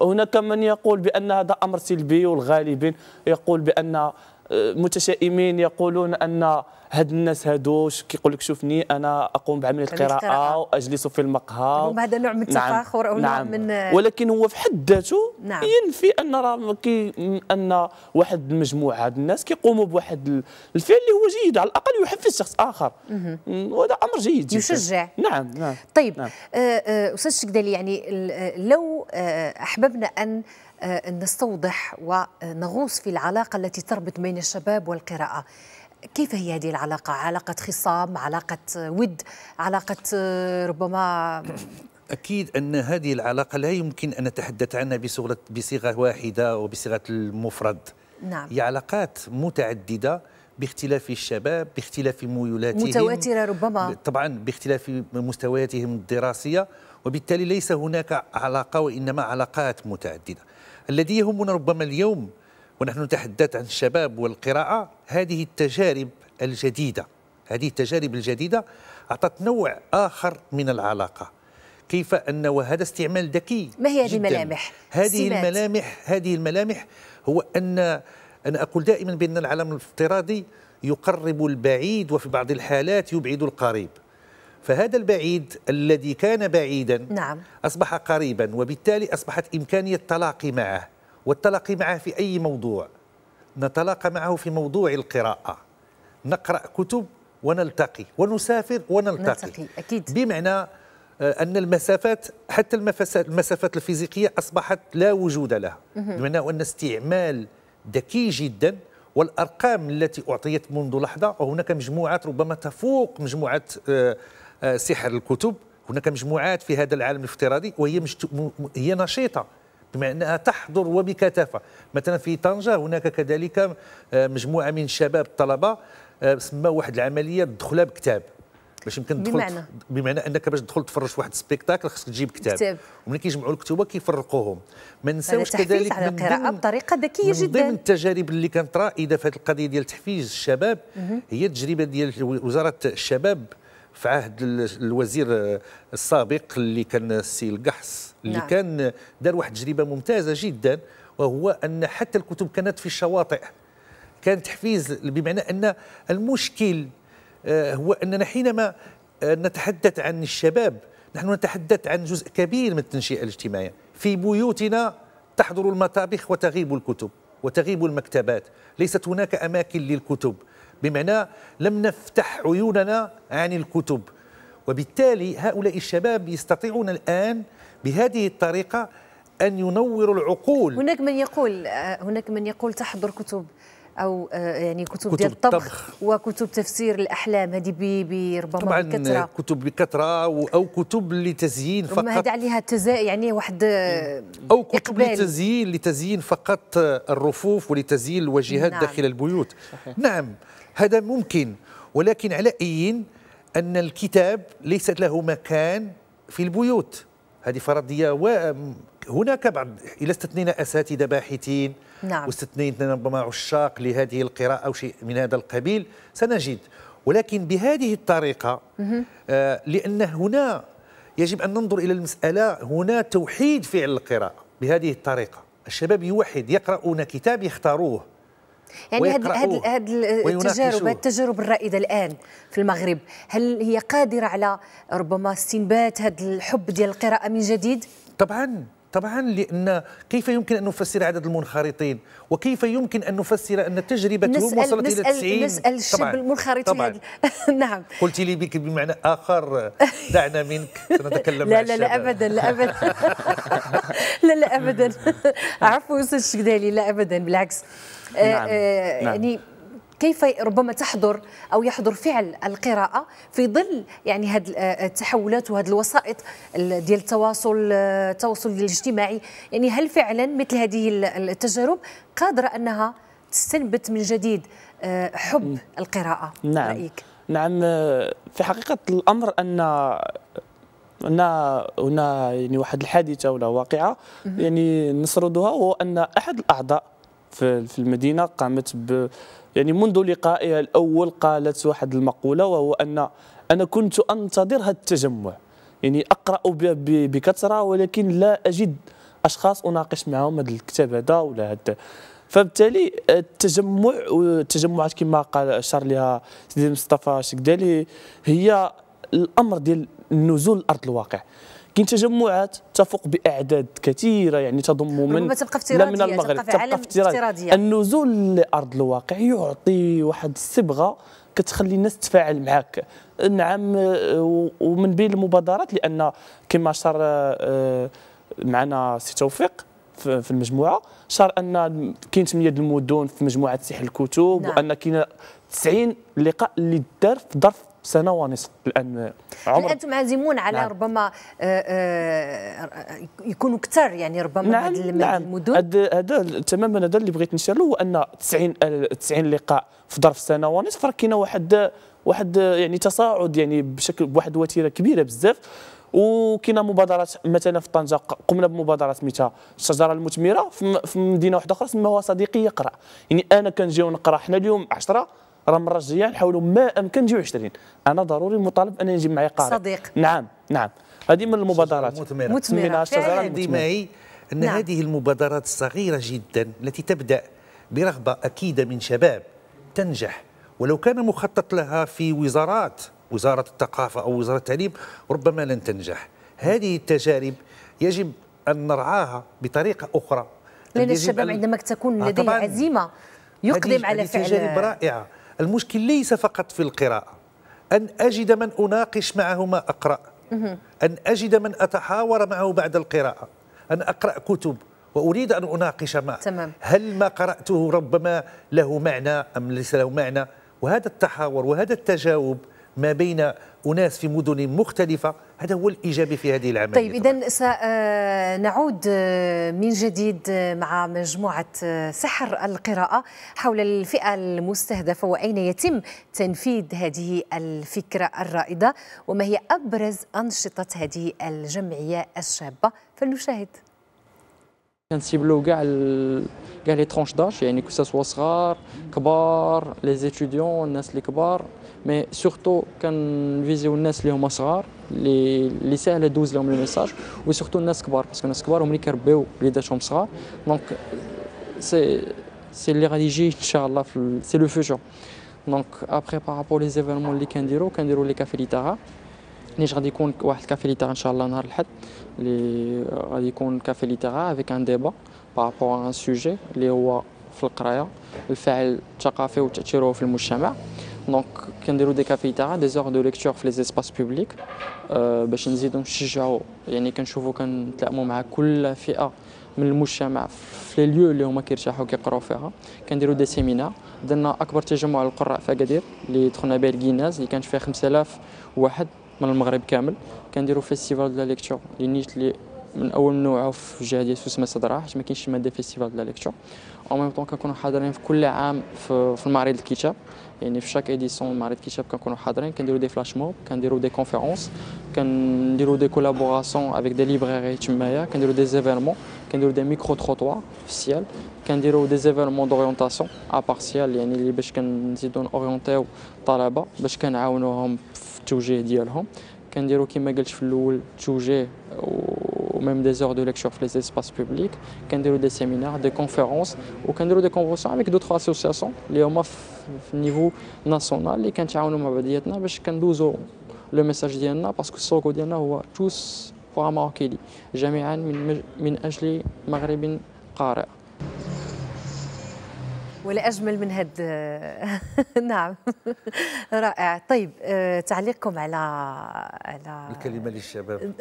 هناك من يقول بان هذا امر سلبي والغالبين يقول بان متشائمين يقولون ان هاد الناس هادوش كيقول لك شوفني انا اقوم بعمليه قراءه واجلس في المقهى هذا نوع من نعم. التفاخر نعم. او نوع نعم. من ولكن هو في حد ذاته نعم. ينفي ان راه كي ان واحد المجموعه هاد الناس كيقوموا بواحد الفعل اللي هو جيد على الاقل يحفز شخص اخر وهذا امر جيد جدا يشجع نعم نعم طيب نعم. استاذ آه آه شكدالي يعني آه، لو آه، احببنا ان آه آه، نستوضح ونغوص في العلاقة التي تربط بين الشباب والقراءة كيف هي هذه العلاقة؟ علاقة خصام، علاقة ود، علاقة آه، ربما أكيد أن هذه العلاقة لا يمكن أن نتحدث عنها بصورة بصيغة واحدة وبصيغة المفرد نعم. هي علاقات متعددة باختلاف الشباب باختلاف ميولاتهم متواترة ربما طبعا باختلاف مستوياتهم الدراسية وبالتالي ليس هناك علاقة وإنما علاقات متعددة الذي يهمنا ربما اليوم ونحن نتحدث عن الشباب والقراءة هذه التجارب الجديدة هذه التجارب الجديدة أعطت نوع آخر من العلاقة كيف أن وهذا استعمال ذكي ما هي هذه الملامح؟ هذه الملامح هذه الملامح هو أن أنا أقول دائما بأن العالم الافتراضي يقرب البعيد وفي بعض الحالات يبعد القريب فهذا البعيد الذي كان بعيدا نعم. أصبح قريبا وبالتالي أصبحت إمكانية التلاقي معه والتلاقي معه في أي موضوع نتلاقى معه في موضوع القراءة نقرأ كتب ونلتقي ونسافر ونلتقي نلتقي. أكيد. بمعنى آه، أن المسافات حتى المسافات الفيزيقية أصبحت لا وجود لها بمعنى أن استعمال ذكي جدا والأرقام التي أعطيت منذ لحظة وهناك مجموعات ربما تفوق مجموعة آه، آه، سحر الكتب هناك مجموعات في هذا العالم الافتراضي وهي مجت... هي نشيطه بما انها تحضر وبكثافه مثلا في طنجه هناك كذلك آه، مجموعه من شباب الطلبه آه، سماو واحد العمليه الدخلة بكتاب باش يمكن تدخل بمعنى بمعنى انك باش تدخل تفرج واحد سبيكتاكل خصك تجيب كتاب, كتاب. ومن كيجمعوا الكتب كيفرقوهم ما نساوش كذلك على القراءه بطريقه ذكيه جدا من ضمن التجارب اللي كانت رائده في هذه القضيه ديال تحفيز الشباب هي التجربه ديال وزاره الشباب في عهد الوزير السابق اللي كان السي القحص اللي نعم. كان دار واحد تجربه ممتازه جدا وهو ان حتى الكتب كانت في الشواطئ كان تحفيز بمعنى ان المشكل آه، هو اننا حينما آه، نتحدث عن الشباب نحن نتحدث عن جزء كبير من التنشئه الاجتماعيه في بيوتنا تحضر المطابخ وتغيب الكتب وتغيب المكتبات ليست هناك اماكن للكتب بمعنى لم نفتح عيوننا عن الكتب وبالتالي هؤلاء الشباب يستطيعون الآن بهذه الطريقة أن ينوروا العقول هناك من يقول آه، هناك من يقول تحضر كتب أو آه، يعني كتب, كتب ديال الطبخ, الطبخ وكتب تفسير الأحلام هذه بي ربما طبعا بكثرة كتب بكثرة أو كتب لتزيين فقط هذا عليها تزا يعني واحد آه، أو كتب إقبال. لتزيين لتزيين فقط الرفوف ولتزيين الواجهات نعم. داخل البيوت صحيح. نعم هذا ممكن ولكن على أي أن الكتاب ليست له مكان في البيوت هذه فرضية وهناك بعض إلى استثنينا أساتذة باحثين نعم. واستثنينا ربما عشاق لهذه القراءة أو شيء من هذا القبيل سنجد ولكن بهذه الطريقة آه لأن هنا يجب أن ننظر إلى المسألة هنا توحيد فعل القراءة بهذه الطريقة الشباب يوحد يقرؤون كتاب يختاروه يعني هذه التجارب التجارب الرائده الان في المغرب هل هي قادره على ربما استنبات هذا الحب ديال القراءه من جديد طبعا طبعا لان كيف يمكن ان نفسر عدد المنخرطين وكيف يمكن ان نفسر ان تجربتهم وصلت الى 90 نسال الشاب المنخرط طبعا نعم قلت لي بك بمعنى اخر دعنا منك سنتكلم لا, لا, لا لا ابدا لا ابدا لا لا ابدا عفوا استاذ لا ابدا بالعكس آه، نعم. آه، نعم. يعني كيف ربما تحضر او يحضر فعل القراءه في ظل يعني هاد آه، التحولات وهاد الوسائط ديال التواصل التواصل الاجتماعي يعني هل فعلا مثل هذه التجارب قادره انها تستنبت من جديد حب القراءه نعم رايك نعم في حقيقه الامر ان هنا هنا يعني واحد الحادثه ولا واقعه يعني نسردها هو ان احد الاعضاء في المدينه قامت ب يعني منذ لقائها الاول قالت واحد المقوله وهو ان انا كنت انتظر هذا التجمع يعني اقرا بكثره ولكن لا اجد اشخاص اناقش معهم هذا الكتاب هذا ولا هذا فبالتالي التجمع والتجمعات كما قال اشار لها سيدي مصطفى شكدالي هي الامر ديال النزول الارض الواقع كاين تجمعات تفوق باعداد كثيره يعني تضم من تبقى لا من المغرب تبقى, في افتراضيه, النزول لارض الواقع يعطي واحد الصبغه كتخلي الناس تتفاعل معك نعم ومن بين المبادرات لان كما شار آه، معنا سي توفيق في المجموعه شار ان كاين 8 المدن في مجموعه سيح الكتب نعم. وان كاين 90 لقاء اللي دار في ظرف سنه ونصف الان عمر انتم عازمون على نعم. ربما آه، آه، يكونوا كثر يعني ربما نعم هذه نعم. المدن هذا تماما هذا اللي بغيت نشير له هو ان 90 90 آه، لقاء في ظرف سنه ونصف راه كاينه واحد واحد يعني تصاعد يعني بشكل بواحد الوتيره كبيره بزاف وكاينه مبادرات مثلا في طنجه قمنا بمبادره سميتها الشجره المثمره في مدينه واحده اخرى سماها صديقي يقرا يعني انا كنجي ونقرا حنا اليوم 10 راه المره الجايه نحاولوا ما امكن نجيو 20 انا ضروري مطالب انني نجيب معي قارئ صديق نعم نعم هذه من المبادرات مثمره مثمره شجره ان نعم. هذه المبادرات الصغيره جدا التي تبدا برغبه اكيده من شباب تنجح ولو كان مخطط لها في وزارات وزاره الثقافه او وزاره التعليم ربما لن تنجح هذه التجارب يجب ان نرعاها بطريقه اخرى لان الشباب عندما تكون آه، لديه عزيمه يقدم على فعل تجارب رائعه المشكل ليس فقط في القراءة أن أجد من أناقش معه ما أقرأ أن أجد من أتحاور معه بعد القراءة أن أقرأ كتب وأريد أن أناقش معه تمام. هل ما قرأته ربما له معنى أم ليس له معنى وهذا التحاور وهذا التجاوب ما بين أناس في مدن مختلفة هذا هو الإيجابي في هذه العملية طيب إذا سنعود آه، من جديد آه، مع مجموعة آه، سحر القراءة حول الفئة المستهدفة وأين يتم تنفيذ هذه الفكرة الرائدة وما هي أبرز أنشطة هذه الجمعية الشابة فلنشاهد كنسيبلو كاع كاع لي ترونش داش يعني كو سوا صغار كبار لي زيتيديون الناس اللي كبار مي سورتو كنفيزيو الناس اللي هما صغار اللي اللي ساهل دوز لهم الميساج وسورتو الناس كبار باسكو الناس كبار هما اللي كربيو وليداتهم صغار دونك سي سي اللي غادي يجي ان شاء الله في سي لو فيوتور دونك ابخي بارابور لي زيفينمون اللي كنديرو كنديرو لي كافي ليتاغا نيش غادي يكون واحد كافي ليتاغا ان شاء الله نهار الاحد اللي غادي يكون كافي ليتاغا افيك ان ديبا بارابور ان سوجي اللي هو في القرايه الفاعل الثقافي وتاثيره في المجتمع دونك كنديروا دي كافي تاع دي زور دو ليكتور في لي زيسباس بوبليك باش نزيدو نشجعو يعني كنشوفو كنتلاقمو مع كل فئه من المجتمع في لي ليو اللي هما كيرتاحوا كيقراو فيها كنديروا دي سيمينار درنا اكبر تجمع للقراء في اكادير اللي دخلنا به الكيناز اللي كانت فيه 5000 واحد من المغرب كامل كنديروا فيستيفال دو ليكتور اللي نيت لي من اول نوعه في الجهه ديال سوسمه صدرا حيت ما كاينش ماده فيستيفال دو ليكتور او ميم طون كنكونوا حاضرين في كل عام في, في المعرض الكتاب Et dans chaque édition, on a des flash mobs, des conférences, des collaborations avec des librairies, des événements, des micro-trottoirs, des événements d'orientation à partiel, qui peuvent les talibans ont كنديرو كما قلت في الاول توجيه وميم دي زور دو ليكتور في لي اسباس بوبليك كنديرو دي سيمينار دي كونفيرونس وكنديرو دي كونفونسيون افيك دوطخ اسوسياسيون اللي هما في النيفو ناسيونال اللي كنتعاونوا مع بعضياتنا باش كندوزو لو ميساج ديالنا باسكو السوغو ديالنا هو توس بوغ ماروكيلي جميعا من, من اجل مغرب قارئ ولا أجمل من هاد آه، نعم رائع طيب آه، تعليقكم على على الكلمة للشباب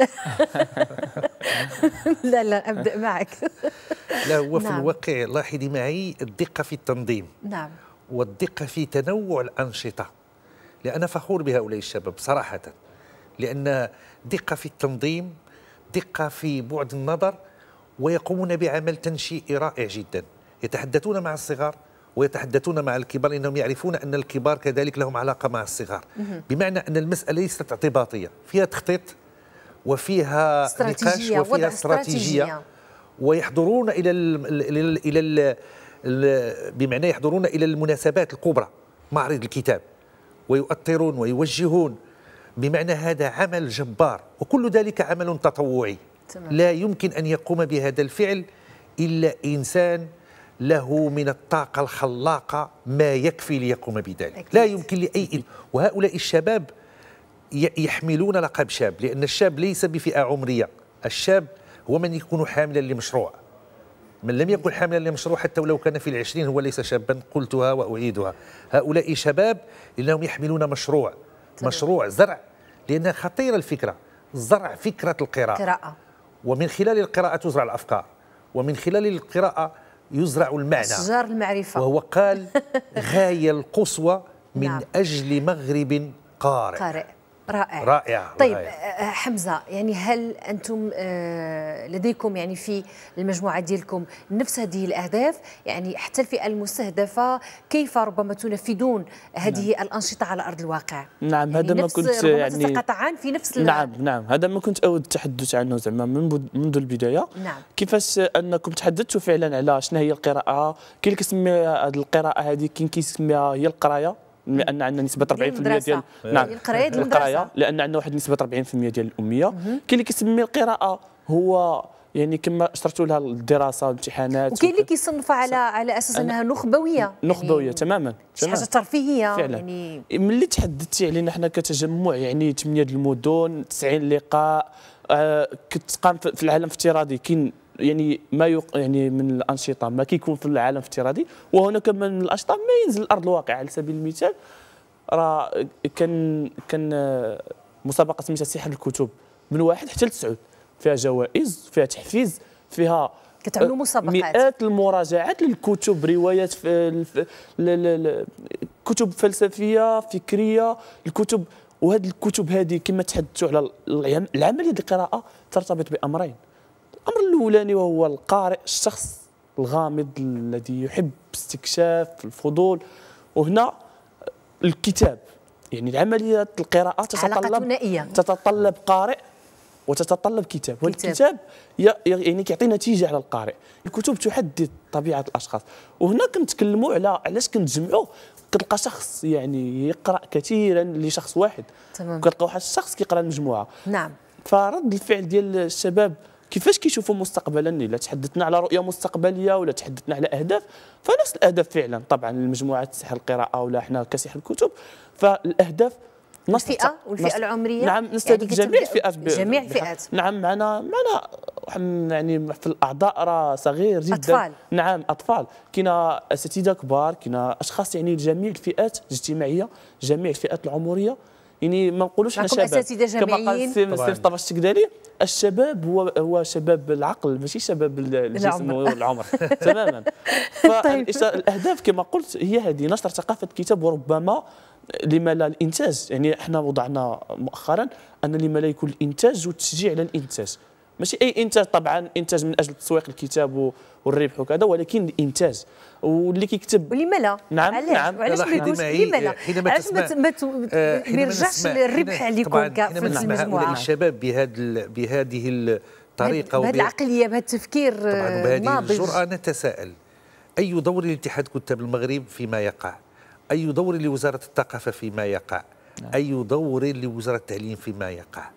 لا لا أبدأ معك لا هو في نعم. الواقع لاحظي معي الدقة في التنظيم نعم والدقة في تنوع الأنشطة لان فخور بهؤلاء الشباب صراحة لأن دقة في التنظيم دقة في بعد النظر ويقومون بعمل تنشئي رائع جدا يتحدثون مع الصغار ويتحدثون مع الكبار انهم يعرفون ان الكبار كذلك لهم علاقه مع الصغار بمعنى ان المساله ليست اعتباطيه فيها تخطيط وفيها نقاش وفيها استراتيجيه استراتيجيه ويحضرون الى الى بمعنى يحضرون الى المناسبات الكبرى معرض الكتاب ويؤطرون ويوجهون بمعنى هذا عمل جبار وكل ذلك عمل تطوعي تمام. لا يمكن ان يقوم بهذا الفعل الا انسان له من الطاقة الخلاقة ما يكفي ليقوم بذلك لا يمكن لأي وهؤلاء الشباب يحملون لقب شاب لأن الشاب ليس بفئة عمرية الشاب هو من يكون حاملا لمشروع من لم يكن حاملا لمشروع حتى ولو كان في العشرين هو ليس شابا قلتها وأعيدها هؤلاء شباب لأنهم يحملون مشروع مشروع زرع لأنها خطيرة الفكرة زرع فكرة القراءة ومن خلال القراءة تزرع الأفكار ومن خلال القراءة يزرع المعنى أشجار المعرفة وهو قال غاية القصوى من نعم. أجل مغرب قارئ, قارئ. رائع رائع طيب رائع. آه، آه، حمزه يعني هل انتم آه، لديكم يعني في المجموعه ديالكم نفس هذه الاهداف يعني حتى الفئه المستهدفه كيف ربما تنفذون هذه نعم. الانشطه على ارض الواقع نعم هذا يعني ما كنت يعني تتقاطعان في نفس نعم نعم هذا ما كنت اود التحدث عنه زعما من منذ البدايه نعم. كيفاش انكم تحدثتوا فعلا على شنو هي القراءه كاين اللي كيسميها القراءه هذه كاين كيسميها هي القرايه ان عندنا نسبه 40% ديال, نعم القرايه ديال القرايه لان عندنا واحد نسبه 40% ديال الاميه كاين اللي كيسمي القراءه هو يعني كما اشرتوا لها الدراسه والامتحانات وكاين اللي كيصنفها على على اساس انها نخبويه نخبويه يعني تماما شي حاجه ترفيهيه فعلا يعني ملي تحدثتي علينا حنا كتجمع يعني 8 المدن 90 لقاء آه كتقام في العالم افتراضي كاين يعني ما يق... يعني من الانشطه ما كيكون في العالم افتراضي وهناك من الانشطه ما ينزل الارض الواقع على سبيل المثال راه كان كان مسابقه سميتها سحر الكتب من واحد حتى لتسعود فيها جوائز فيها تحفيز فيها كتعملوا مسابقات مئات المراجعات للكتب روايات كتب فلسفيه فكريه الكتب وهذه الكتب هذه كما تحدثوا على العمليه القراءه ترتبط بامرين الأمر الأولاني وهو القارئ الشخص الغامض الذي يحب استكشاف الفضول وهنا الكتاب يعني العملية القراءة تتطلب تتطلب قارئ وتتطلب كتاب والكتاب يعني كيعطي نتيجه على القارئ الكتب تحدد طبيعه الاشخاص وهنا كنتكلموا على علاش كنتجمعوا كتلقى شخص يعني يقرا كثيرا لشخص واحد تمام كتلقى واحد الشخص كيقرا المجموعه نعم فرد الفعل ديال الشباب كيفاش كيشوفوا مستقبلا الا تحدثنا على رؤيه مستقبليه ولا تحدثنا على اهداف فنفس الاهداف فعلا طبعا المجموعات سحر القراءه ولا حنا كسحر الكتب فالاهداف الفئه والفئه العمريه نعم يعني نستهدف يعني جميع الفئات جميع الفئات نعم معنا معنا يعني في الاعضاء راه صغير جدا اطفال نعم اطفال كاين اساتذه كبار كاين اشخاص يعني جميع الفئات الاجتماعيه جميع الفئات العمريه يعني ما نقولوش احنا شباب كما قال السيف طبش الشكدالي الشباب هو هو شباب العقل ماشي شباب الجسم والعمر تماما طيب. فالاهداف كما قلت هي هذه نشر ثقافه الكتاب وربما لما لا الانتاج يعني احنا وضعنا مؤخرا ان لما لا يكون الانتاج والتشجيع على الانتاج ماشي اي انتاج طبعا انتاج من اجل تسويق الكتاب والربح وكذا ولكن الانتاج واللي كيكتب ولما لا نعم علاش نعم وعلاش ما يقولش لما لا حينما تسمع ما يرجعش الربح عليكم في المجموعه الشباب بهذا بهذه الطريقه بهذه العقليه بهذا التفكير طبعا وبهذه آه، الجراه نتساءل اي دور لاتحاد كتاب المغرب فيما يقع اي دور لوزاره الثقافه فيما يقع نعم. اي دور لوزاره التعليم فيما يقع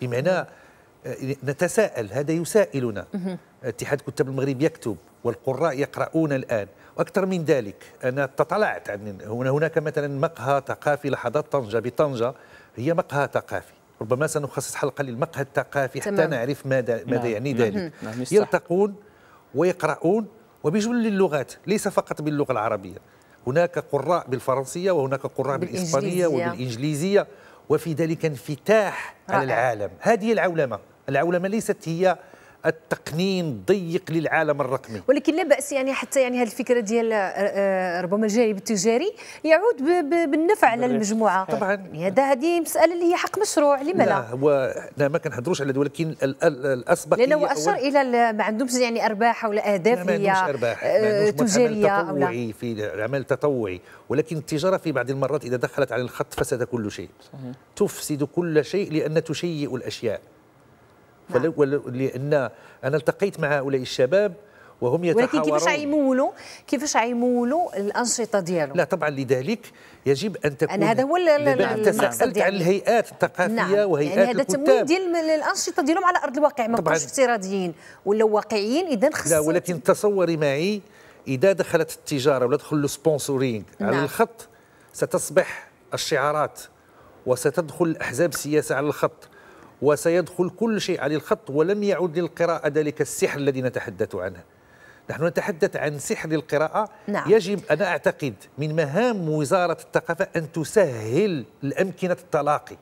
بمعنى نعم. نتساءل هذا يسائلنا اتحاد كتاب المغرب يكتب والقراء يقرؤون الآن وأكثر من ذلك أنا تطلعت عن هناك مثلا مقهى ثقافي لحظات طنجة بطنجة هي مقهى ثقافي ربما سنخصص حلقة للمقهى الثقافي حتى تمام. نعرف ماذا نعم. ماذا يعني ذلك نعم، يلتقون ويقرؤون وبجل اللغات ليس فقط باللغة العربية هناك قراء بالفرنسية وهناك قراء بالإسبانية وبالإنجليزية وفي ذلك انفتاح على العالم هذه العولمة العولمه ليست هي التقنين ضيق للعالم الرقمي ولكن لا باس يعني حتى يعني هذه الفكره ديال آه، آه، ربما الجانب التجاري يعود بالنفع على المجموعه طبعا يعني هذا هذه مساله اللي هي حق مشروع لما لا هو لا ما كنهضروش على ولكن الاسبق لانه اشار الى ما عندهمش يعني ارباح ولا اهداف ما عندهمش آه، ارباح تجاريه عمل تطوعي في العمل التطوعي ولكن التجاره في بعض المرات اذا دخلت على الخط فسد كل شيء تفسد كل شيء لان تشيئ الاشياء نعم. لان انا التقيت مع هؤلاء الشباب وهم يتحاورون ولكن كيفاش عيمولوا كيفاش عيمولوا الانشطه ديالهم لا طبعا لذلك يجب ان تكون أنا هذا هو سالت عن الهيئات الثقافيه نعم. يعني وهيئات يعني هذا تمويل ديال الانشطه ديالهم على ارض الواقع ما بقاوش افتراضيين ولا واقعيين اذا خص لا ولكن تصوري معي اذا دخلت التجاره ولا دخل السبونسورينغ نعم. على الخط ستصبح الشعارات وستدخل الاحزاب السياسه على الخط وسيدخل كل شيء على الخط ولم يعد للقراءة ذلك السحر الذي نتحدث عنه نحن نتحدث عن سحر القراءة نعم. يجب أنا أعتقد من مهام وزارة الثقافة أن تسهل الأمكنة التلاقي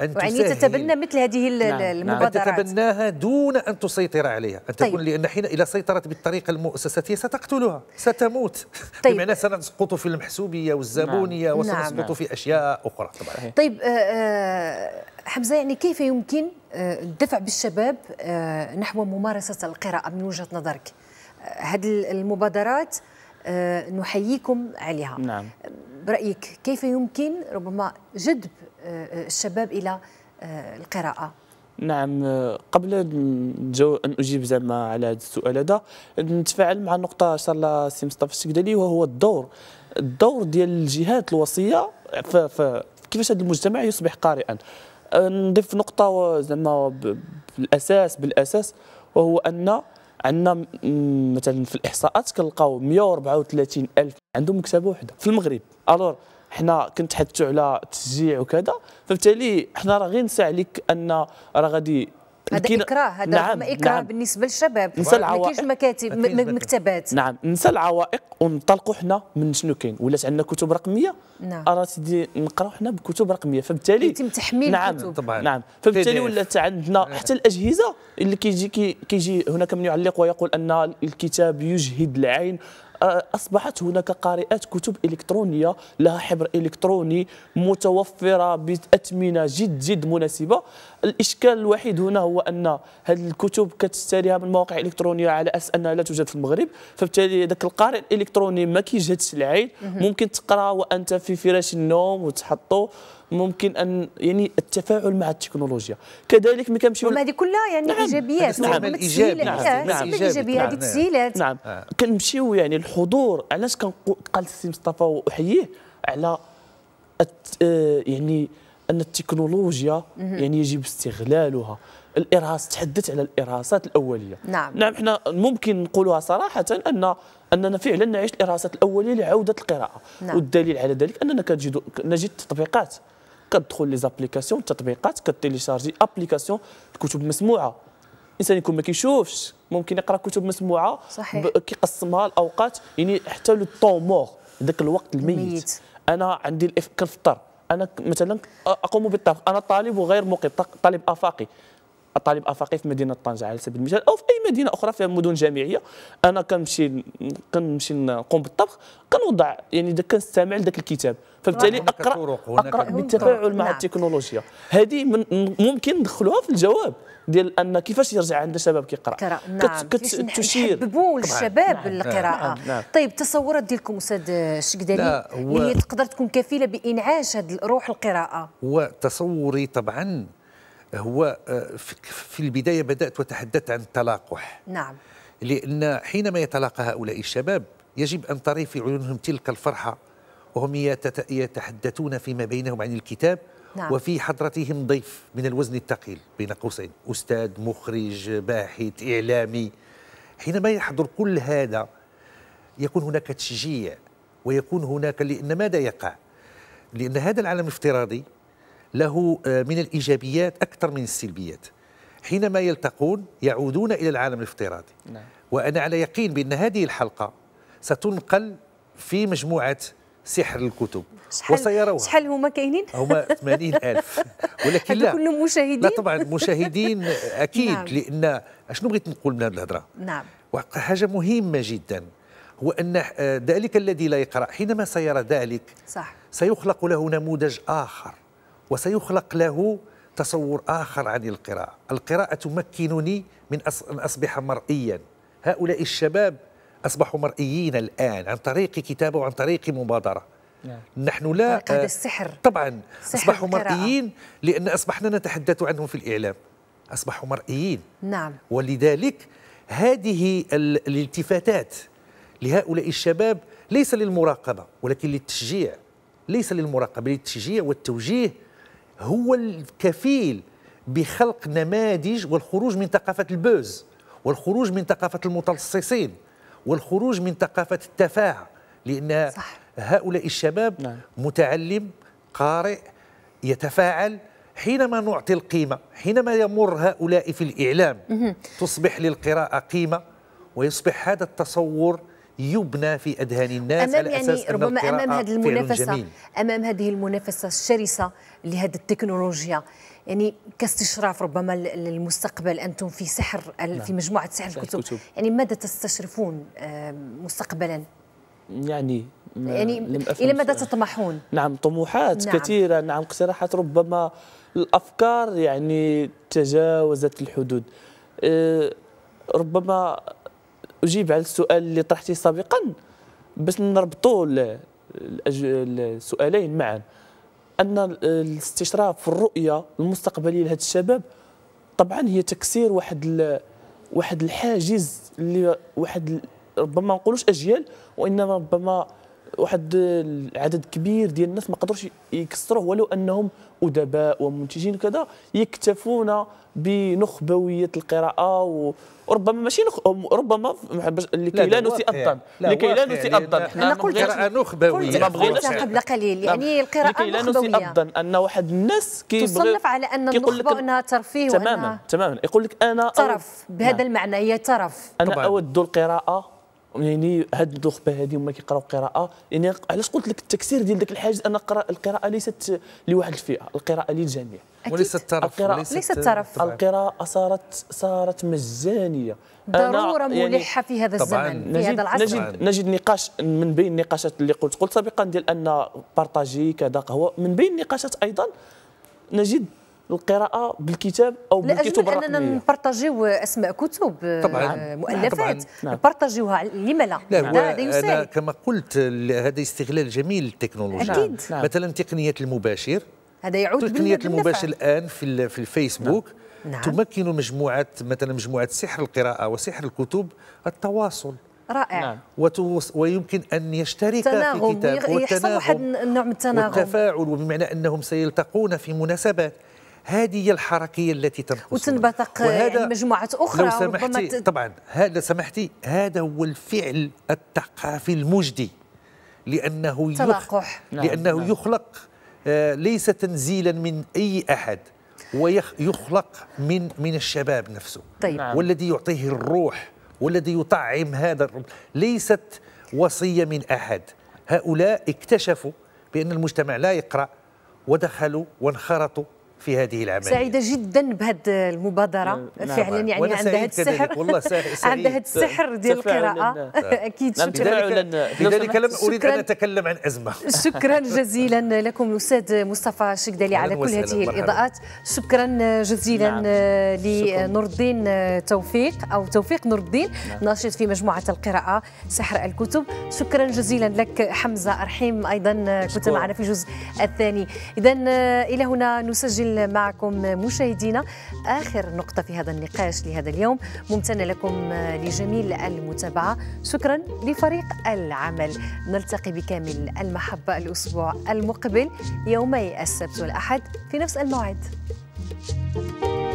أن وأن تتبنى مثل هذه نعم. نعم. المبادرات أن تتبناها دون أن تسيطر عليها طيب. أن تكون لأن حين إذا سيطرت بالطريقة المؤسساتية ستقتلها ستموت طيب. بمعنى سنسقط في المحسوبية والزبونية نعم. وسنسقط نعم. في أشياء أخرى طبعا طيب آه،, آه حمزة يعني كيف يمكن آه، الدفع بالشباب آه، نحو ممارسة القراءة من وجهة نظرك هذه المبادرات نحييكم عليها نعم برأيك كيف يمكن ربما جذب آه، آه، الشباب إلى آه، القراءة؟ نعم قبل ان اجيب زعما على هذا السؤال هذا نتفاعل مع النقطه اشار لها سي مصطفى الشكدالي وهو الدور الدور ديال الجهات الوصيه كيفاش هذا المجتمع يصبح قارئا نضيف نقطه زعما بالاساس بالاساس وهو ان عندنا مثلا في الاحصاءات كنلقاو 134 الف عندهم مكتبه وحده في المغرب الور حنا كنتحدثوا على التشجيع وكذا فبالتالي حنا راه غير نسعى لك ان راه غادي هذا اكراه هذا نعم اكراه نعم بالنسبه للشباب ما كاينش مكاتب مكتبات نعم ننسى العوائق ونطلقوا حنا من شنو كاين ولات عندنا كتب رقميه نعم راه سيدي نقراو حنا بكتب رقميه فبالتالي يتم تحميل نعم الكتب طبعا نعم فبالتالي ولات عندنا نعم. حتى الاجهزه اللي كيجي كيجي هناك من يعلق ويقول ان الكتاب يجهد العين اصبحت هناك قارئات كتب الكترونيه لها حبر الكتروني متوفره باثمنه جد جد مناسبه الاشكال الوحيد هنا هو ان هذه الكتب كتشتريها من مواقع الكترونيه على اساس انها لا توجد في المغرب فبالتالي ذاك القارئ الالكتروني ما كيجهدش العين ممكن تقرا وانت في فراش النوم وتحطو ممكن ان يعني التفاعل مع التكنولوجيا كذلك ملي كنمشيو هذه كلها يعني نعم. ايجابيات نعم الايجابيات نعم. نعم نعم, نعم. تسهيلات نعم. نعم كنمشيو يعني الحضور علاش قال السي مصطفى واحييه على آه، يعني ان التكنولوجيا يعني يجب استغلالها الارهاص تحدث على الارهاصات الاوليه نعم نعم حنا ممكن نقولها صراحه ان اننا فعلا نعيش الارهاصات الاوليه لعوده القراءه نعم. والدليل على ذلك اننا كنجد نجد تطبيقات كتدخل لي زابليكاسيون التطبيقات كتيليشارجي ابليكاسيون الكتب مسموعه الانسان يكون ما كيشوفش ممكن يقرا كتب مسموعه صحيح كيقسمها الاوقات يعني حتى لو طون مور ذاك الوقت الميت, انا عندي الاف كنفطر انا مثلا اقوم بالطبخ انا طالب وغير مقيم طالب افاقي الطالب افاقي في مدينه طنجه على سبيل المثال او في اي مدينه اخرى في مدن جامعيه انا كنمشي كنمشي نقوم بالطبخ كنوضع يعني كنستمع لذاك الكتاب فبالتالي اقرا اقرا بالتفاعل مع نعم. التكنولوجيا هذه ممكن ندخلوها في الجواب ديال ان كيفاش يرجع عند نعم. الشباب كيقرا نعم كتشير نحببوا الشباب القراءه نعم. نعم. طيب التصورات ديالكم استاذ الشكداني اللي تقدر تكون كفيله بانعاش هذه روح القراءه وتصوري طبعا هو آه، في البداية بدأت وتحدثت عن التلاقح نعم لأن حينما يتلاقى هؤلاء الشباب يجب أن تري في عيونهم تلك الفرحة وهم يتحدثون فيما بينهم عن الكتاب نعم. وفي حضرتهم ضيف من الوزن الثقيل بين قوسين أستاذ مخرج باحث إعلامي حينما يحضر كل هذا يكون هناك تشجيع ويكون هناك لأن ماذا يقع؟ لأن هذا العالم الافتراضي له آه، من الإيجابيات أكثر من السلبيات حينما يلتقون يعودون إلى العالم الافتراضي نعم. وأنا على يقين بأن هذه الحلقة ستنقل في مجموعة سحر الكتب وسيروها شحال هما كاينين؟ هما 80000 ولكن لا كلهم مشاهدين؟ لا طبعا مشاهدين اكيد نعم. لان شنو بغيت نقول من هذه الهضره؟ نعم وحاجه مهمه جدا هو ان آه، ذلك الذي لا يقرا حينما سيرى ذلك صح سيخلق له نموذج اخر وسيخلق له تصور آخر عن القراءة القراءة تمكنني من أن أصبح مرئيا هؤلاء الشباب أصبحوا مرئيين الآن عن طريق كتابة وعن طريق مبادرة نعم. نحن لا هذا آه، السحر طبعا سحر أصبحوا القراءة. مرئيين لأن أصبحنا نتحدث عنهم في الإعلام أصبحوا مرئيين نعم ولذلك هذه الالتفاتات لهؤلاء الشباب ليس للمراقبة ولكن للتشجيع ليس للمراقبة للتشجيع والتوجيه هو الكفيل بخلق نماذج والخروج من ثقافة البوز والخروج من ثقافة المتلصصين والخروج من ثقافة التفاهة لأن صح. هؤلاء الشباب نعم. متعلم قارئ يتفاعل حينما نعطي القيمة حينما يمر هؤلاء في الإعلام مه. تصبح للقراءة قيمة ويصبح هذا التصور يبنى في اذهان الناس أمام على يعني اساس ربما أن امام هذه المنافسه امام هذه المنافسه الشرسه لهذه التكنولوجيا يعني كاستشراف ربما للمستقبل انتم في سحر نعم. في مجموعه سحر الكتب يعني ماذا تستشرفون مستقبلا يعني يعني آه، الى ماذا تطمحون نعم طموحات نعم. كثيره نعم اقتراحات ربما الافكار يعني تجاوزت الحدود آه، ربما اجيب على السؤال اللي طرحتيه سابقا باش نربطوا السؤالين معا ان الاستشراف الرؤيه المستقبليه لهذا الشباب طبعا هي تكسير واحد واحد الحاجز اللي واحد ربما نقولوش اجيال وانما ربما واحد العدد كبير ديال الناس ما قدروش يكسروه ولو انهم ادباء ومنتجين وكذا يكتفون بنخبويه القراءه وربما ماشي نخ... ربما لكي لا نسيء الظن لكي لا نسيء الظن احنا قلت نخبويه ما بغيناش قبل قليل نعم. يعني القراءه لكي لا نسيء الظن ان واحد الناس كيبغي تصنف على ان النخبه انها ترفيه تماما تماما يقول لك انا طرف بهذا المعنى هي طرف انا اود القراءه يعني هاد النخبه هادي هما كيقراو قراءه يعني علاش قلت لك التكسير ديال داك الحاجز ان القراءه ليست لواحد الفئه القراءه للجميع وليست ترف القراءة ليست ترف القراءه صارت صارت مجانيه ضروره يعني ملحه في هذا الزمن في هذا العصر نجد, نجد نقاش من بين النقاشات اللي قلت قلت سابقا ديال ان بارطاجي كذا قهوه من بين النقاشات ايضا نجد القراءه بالكتاب او بالكتب الرقميه اننا نبارطاجيو اسماء كتب طبعا آه، مؤلفات نعم. نبارطاجيوها لما لا لا لا. أنا كما قلت هذا استغلال جميل للتكنولوجيا اكيد نعم، نعم. مثلا تقنيه المباشر هذا يعود تقنيه المباشر الان في في الفيسبوك نعم. تمكن مجموعه مثلا مجموعه سحر القراءه وسحر الكتب التواصل رائع نعم. وتوص... ويمكن ان يشترك في كتاب والتناغم واحد نوع من التناغم والتفاعل وبمعنى انهم سيلتقون في مناسبات هذه هي الحركيه التي تنقص وتنبثق مجموعات اخرى لو سمحتي ربما طبعا لو سمحتي هذا هو الفعل الثقافي المجدي لانه تلقح يخ... نعم، لانه نعم. يخلق آه، ليس تنزيلا من اي احد ويخلق من من الشباب نفسه طيب. نعم. والذي يعطيه الروح والذي يطعم هذا ليست وصيه من احد هؤلاء اكتشفوا بان المجتمع لا يقرا ودخلوا وانخرطوا في هذه العمليه سعيده جدا بهذه المبادره نعم فعلا يعني عندها هذا السحر والله سعيد عندها هذا السحر ديال القراءه اكيد نعم، شكرا لذلك لم اريد ان اتكلم عن ازمه شكرا جزيلا لكم الاستاذ مصطفى شكدالي على كل هذه الاضاءات شكرا جزيلا نعم. لنور الدين توفيق او توفيق نور الدين نعم. ناشط في مجموعه القراءه سحر الكتب شكرا جزيلا لك حمزه ارحيم ايضا كنت معنا في الجزء الثاني اذا الى هنا نسجل نواصل معكم مشاهدينا آخر نقطة في هذا النقاش لهذا اليوم ممتنة لكم لجميل المتابعة شكرا لفريق العمل نلتقي بكامل المحبة الأسبوع المقبل يومي السبت والأحد في نفس الموعد thank you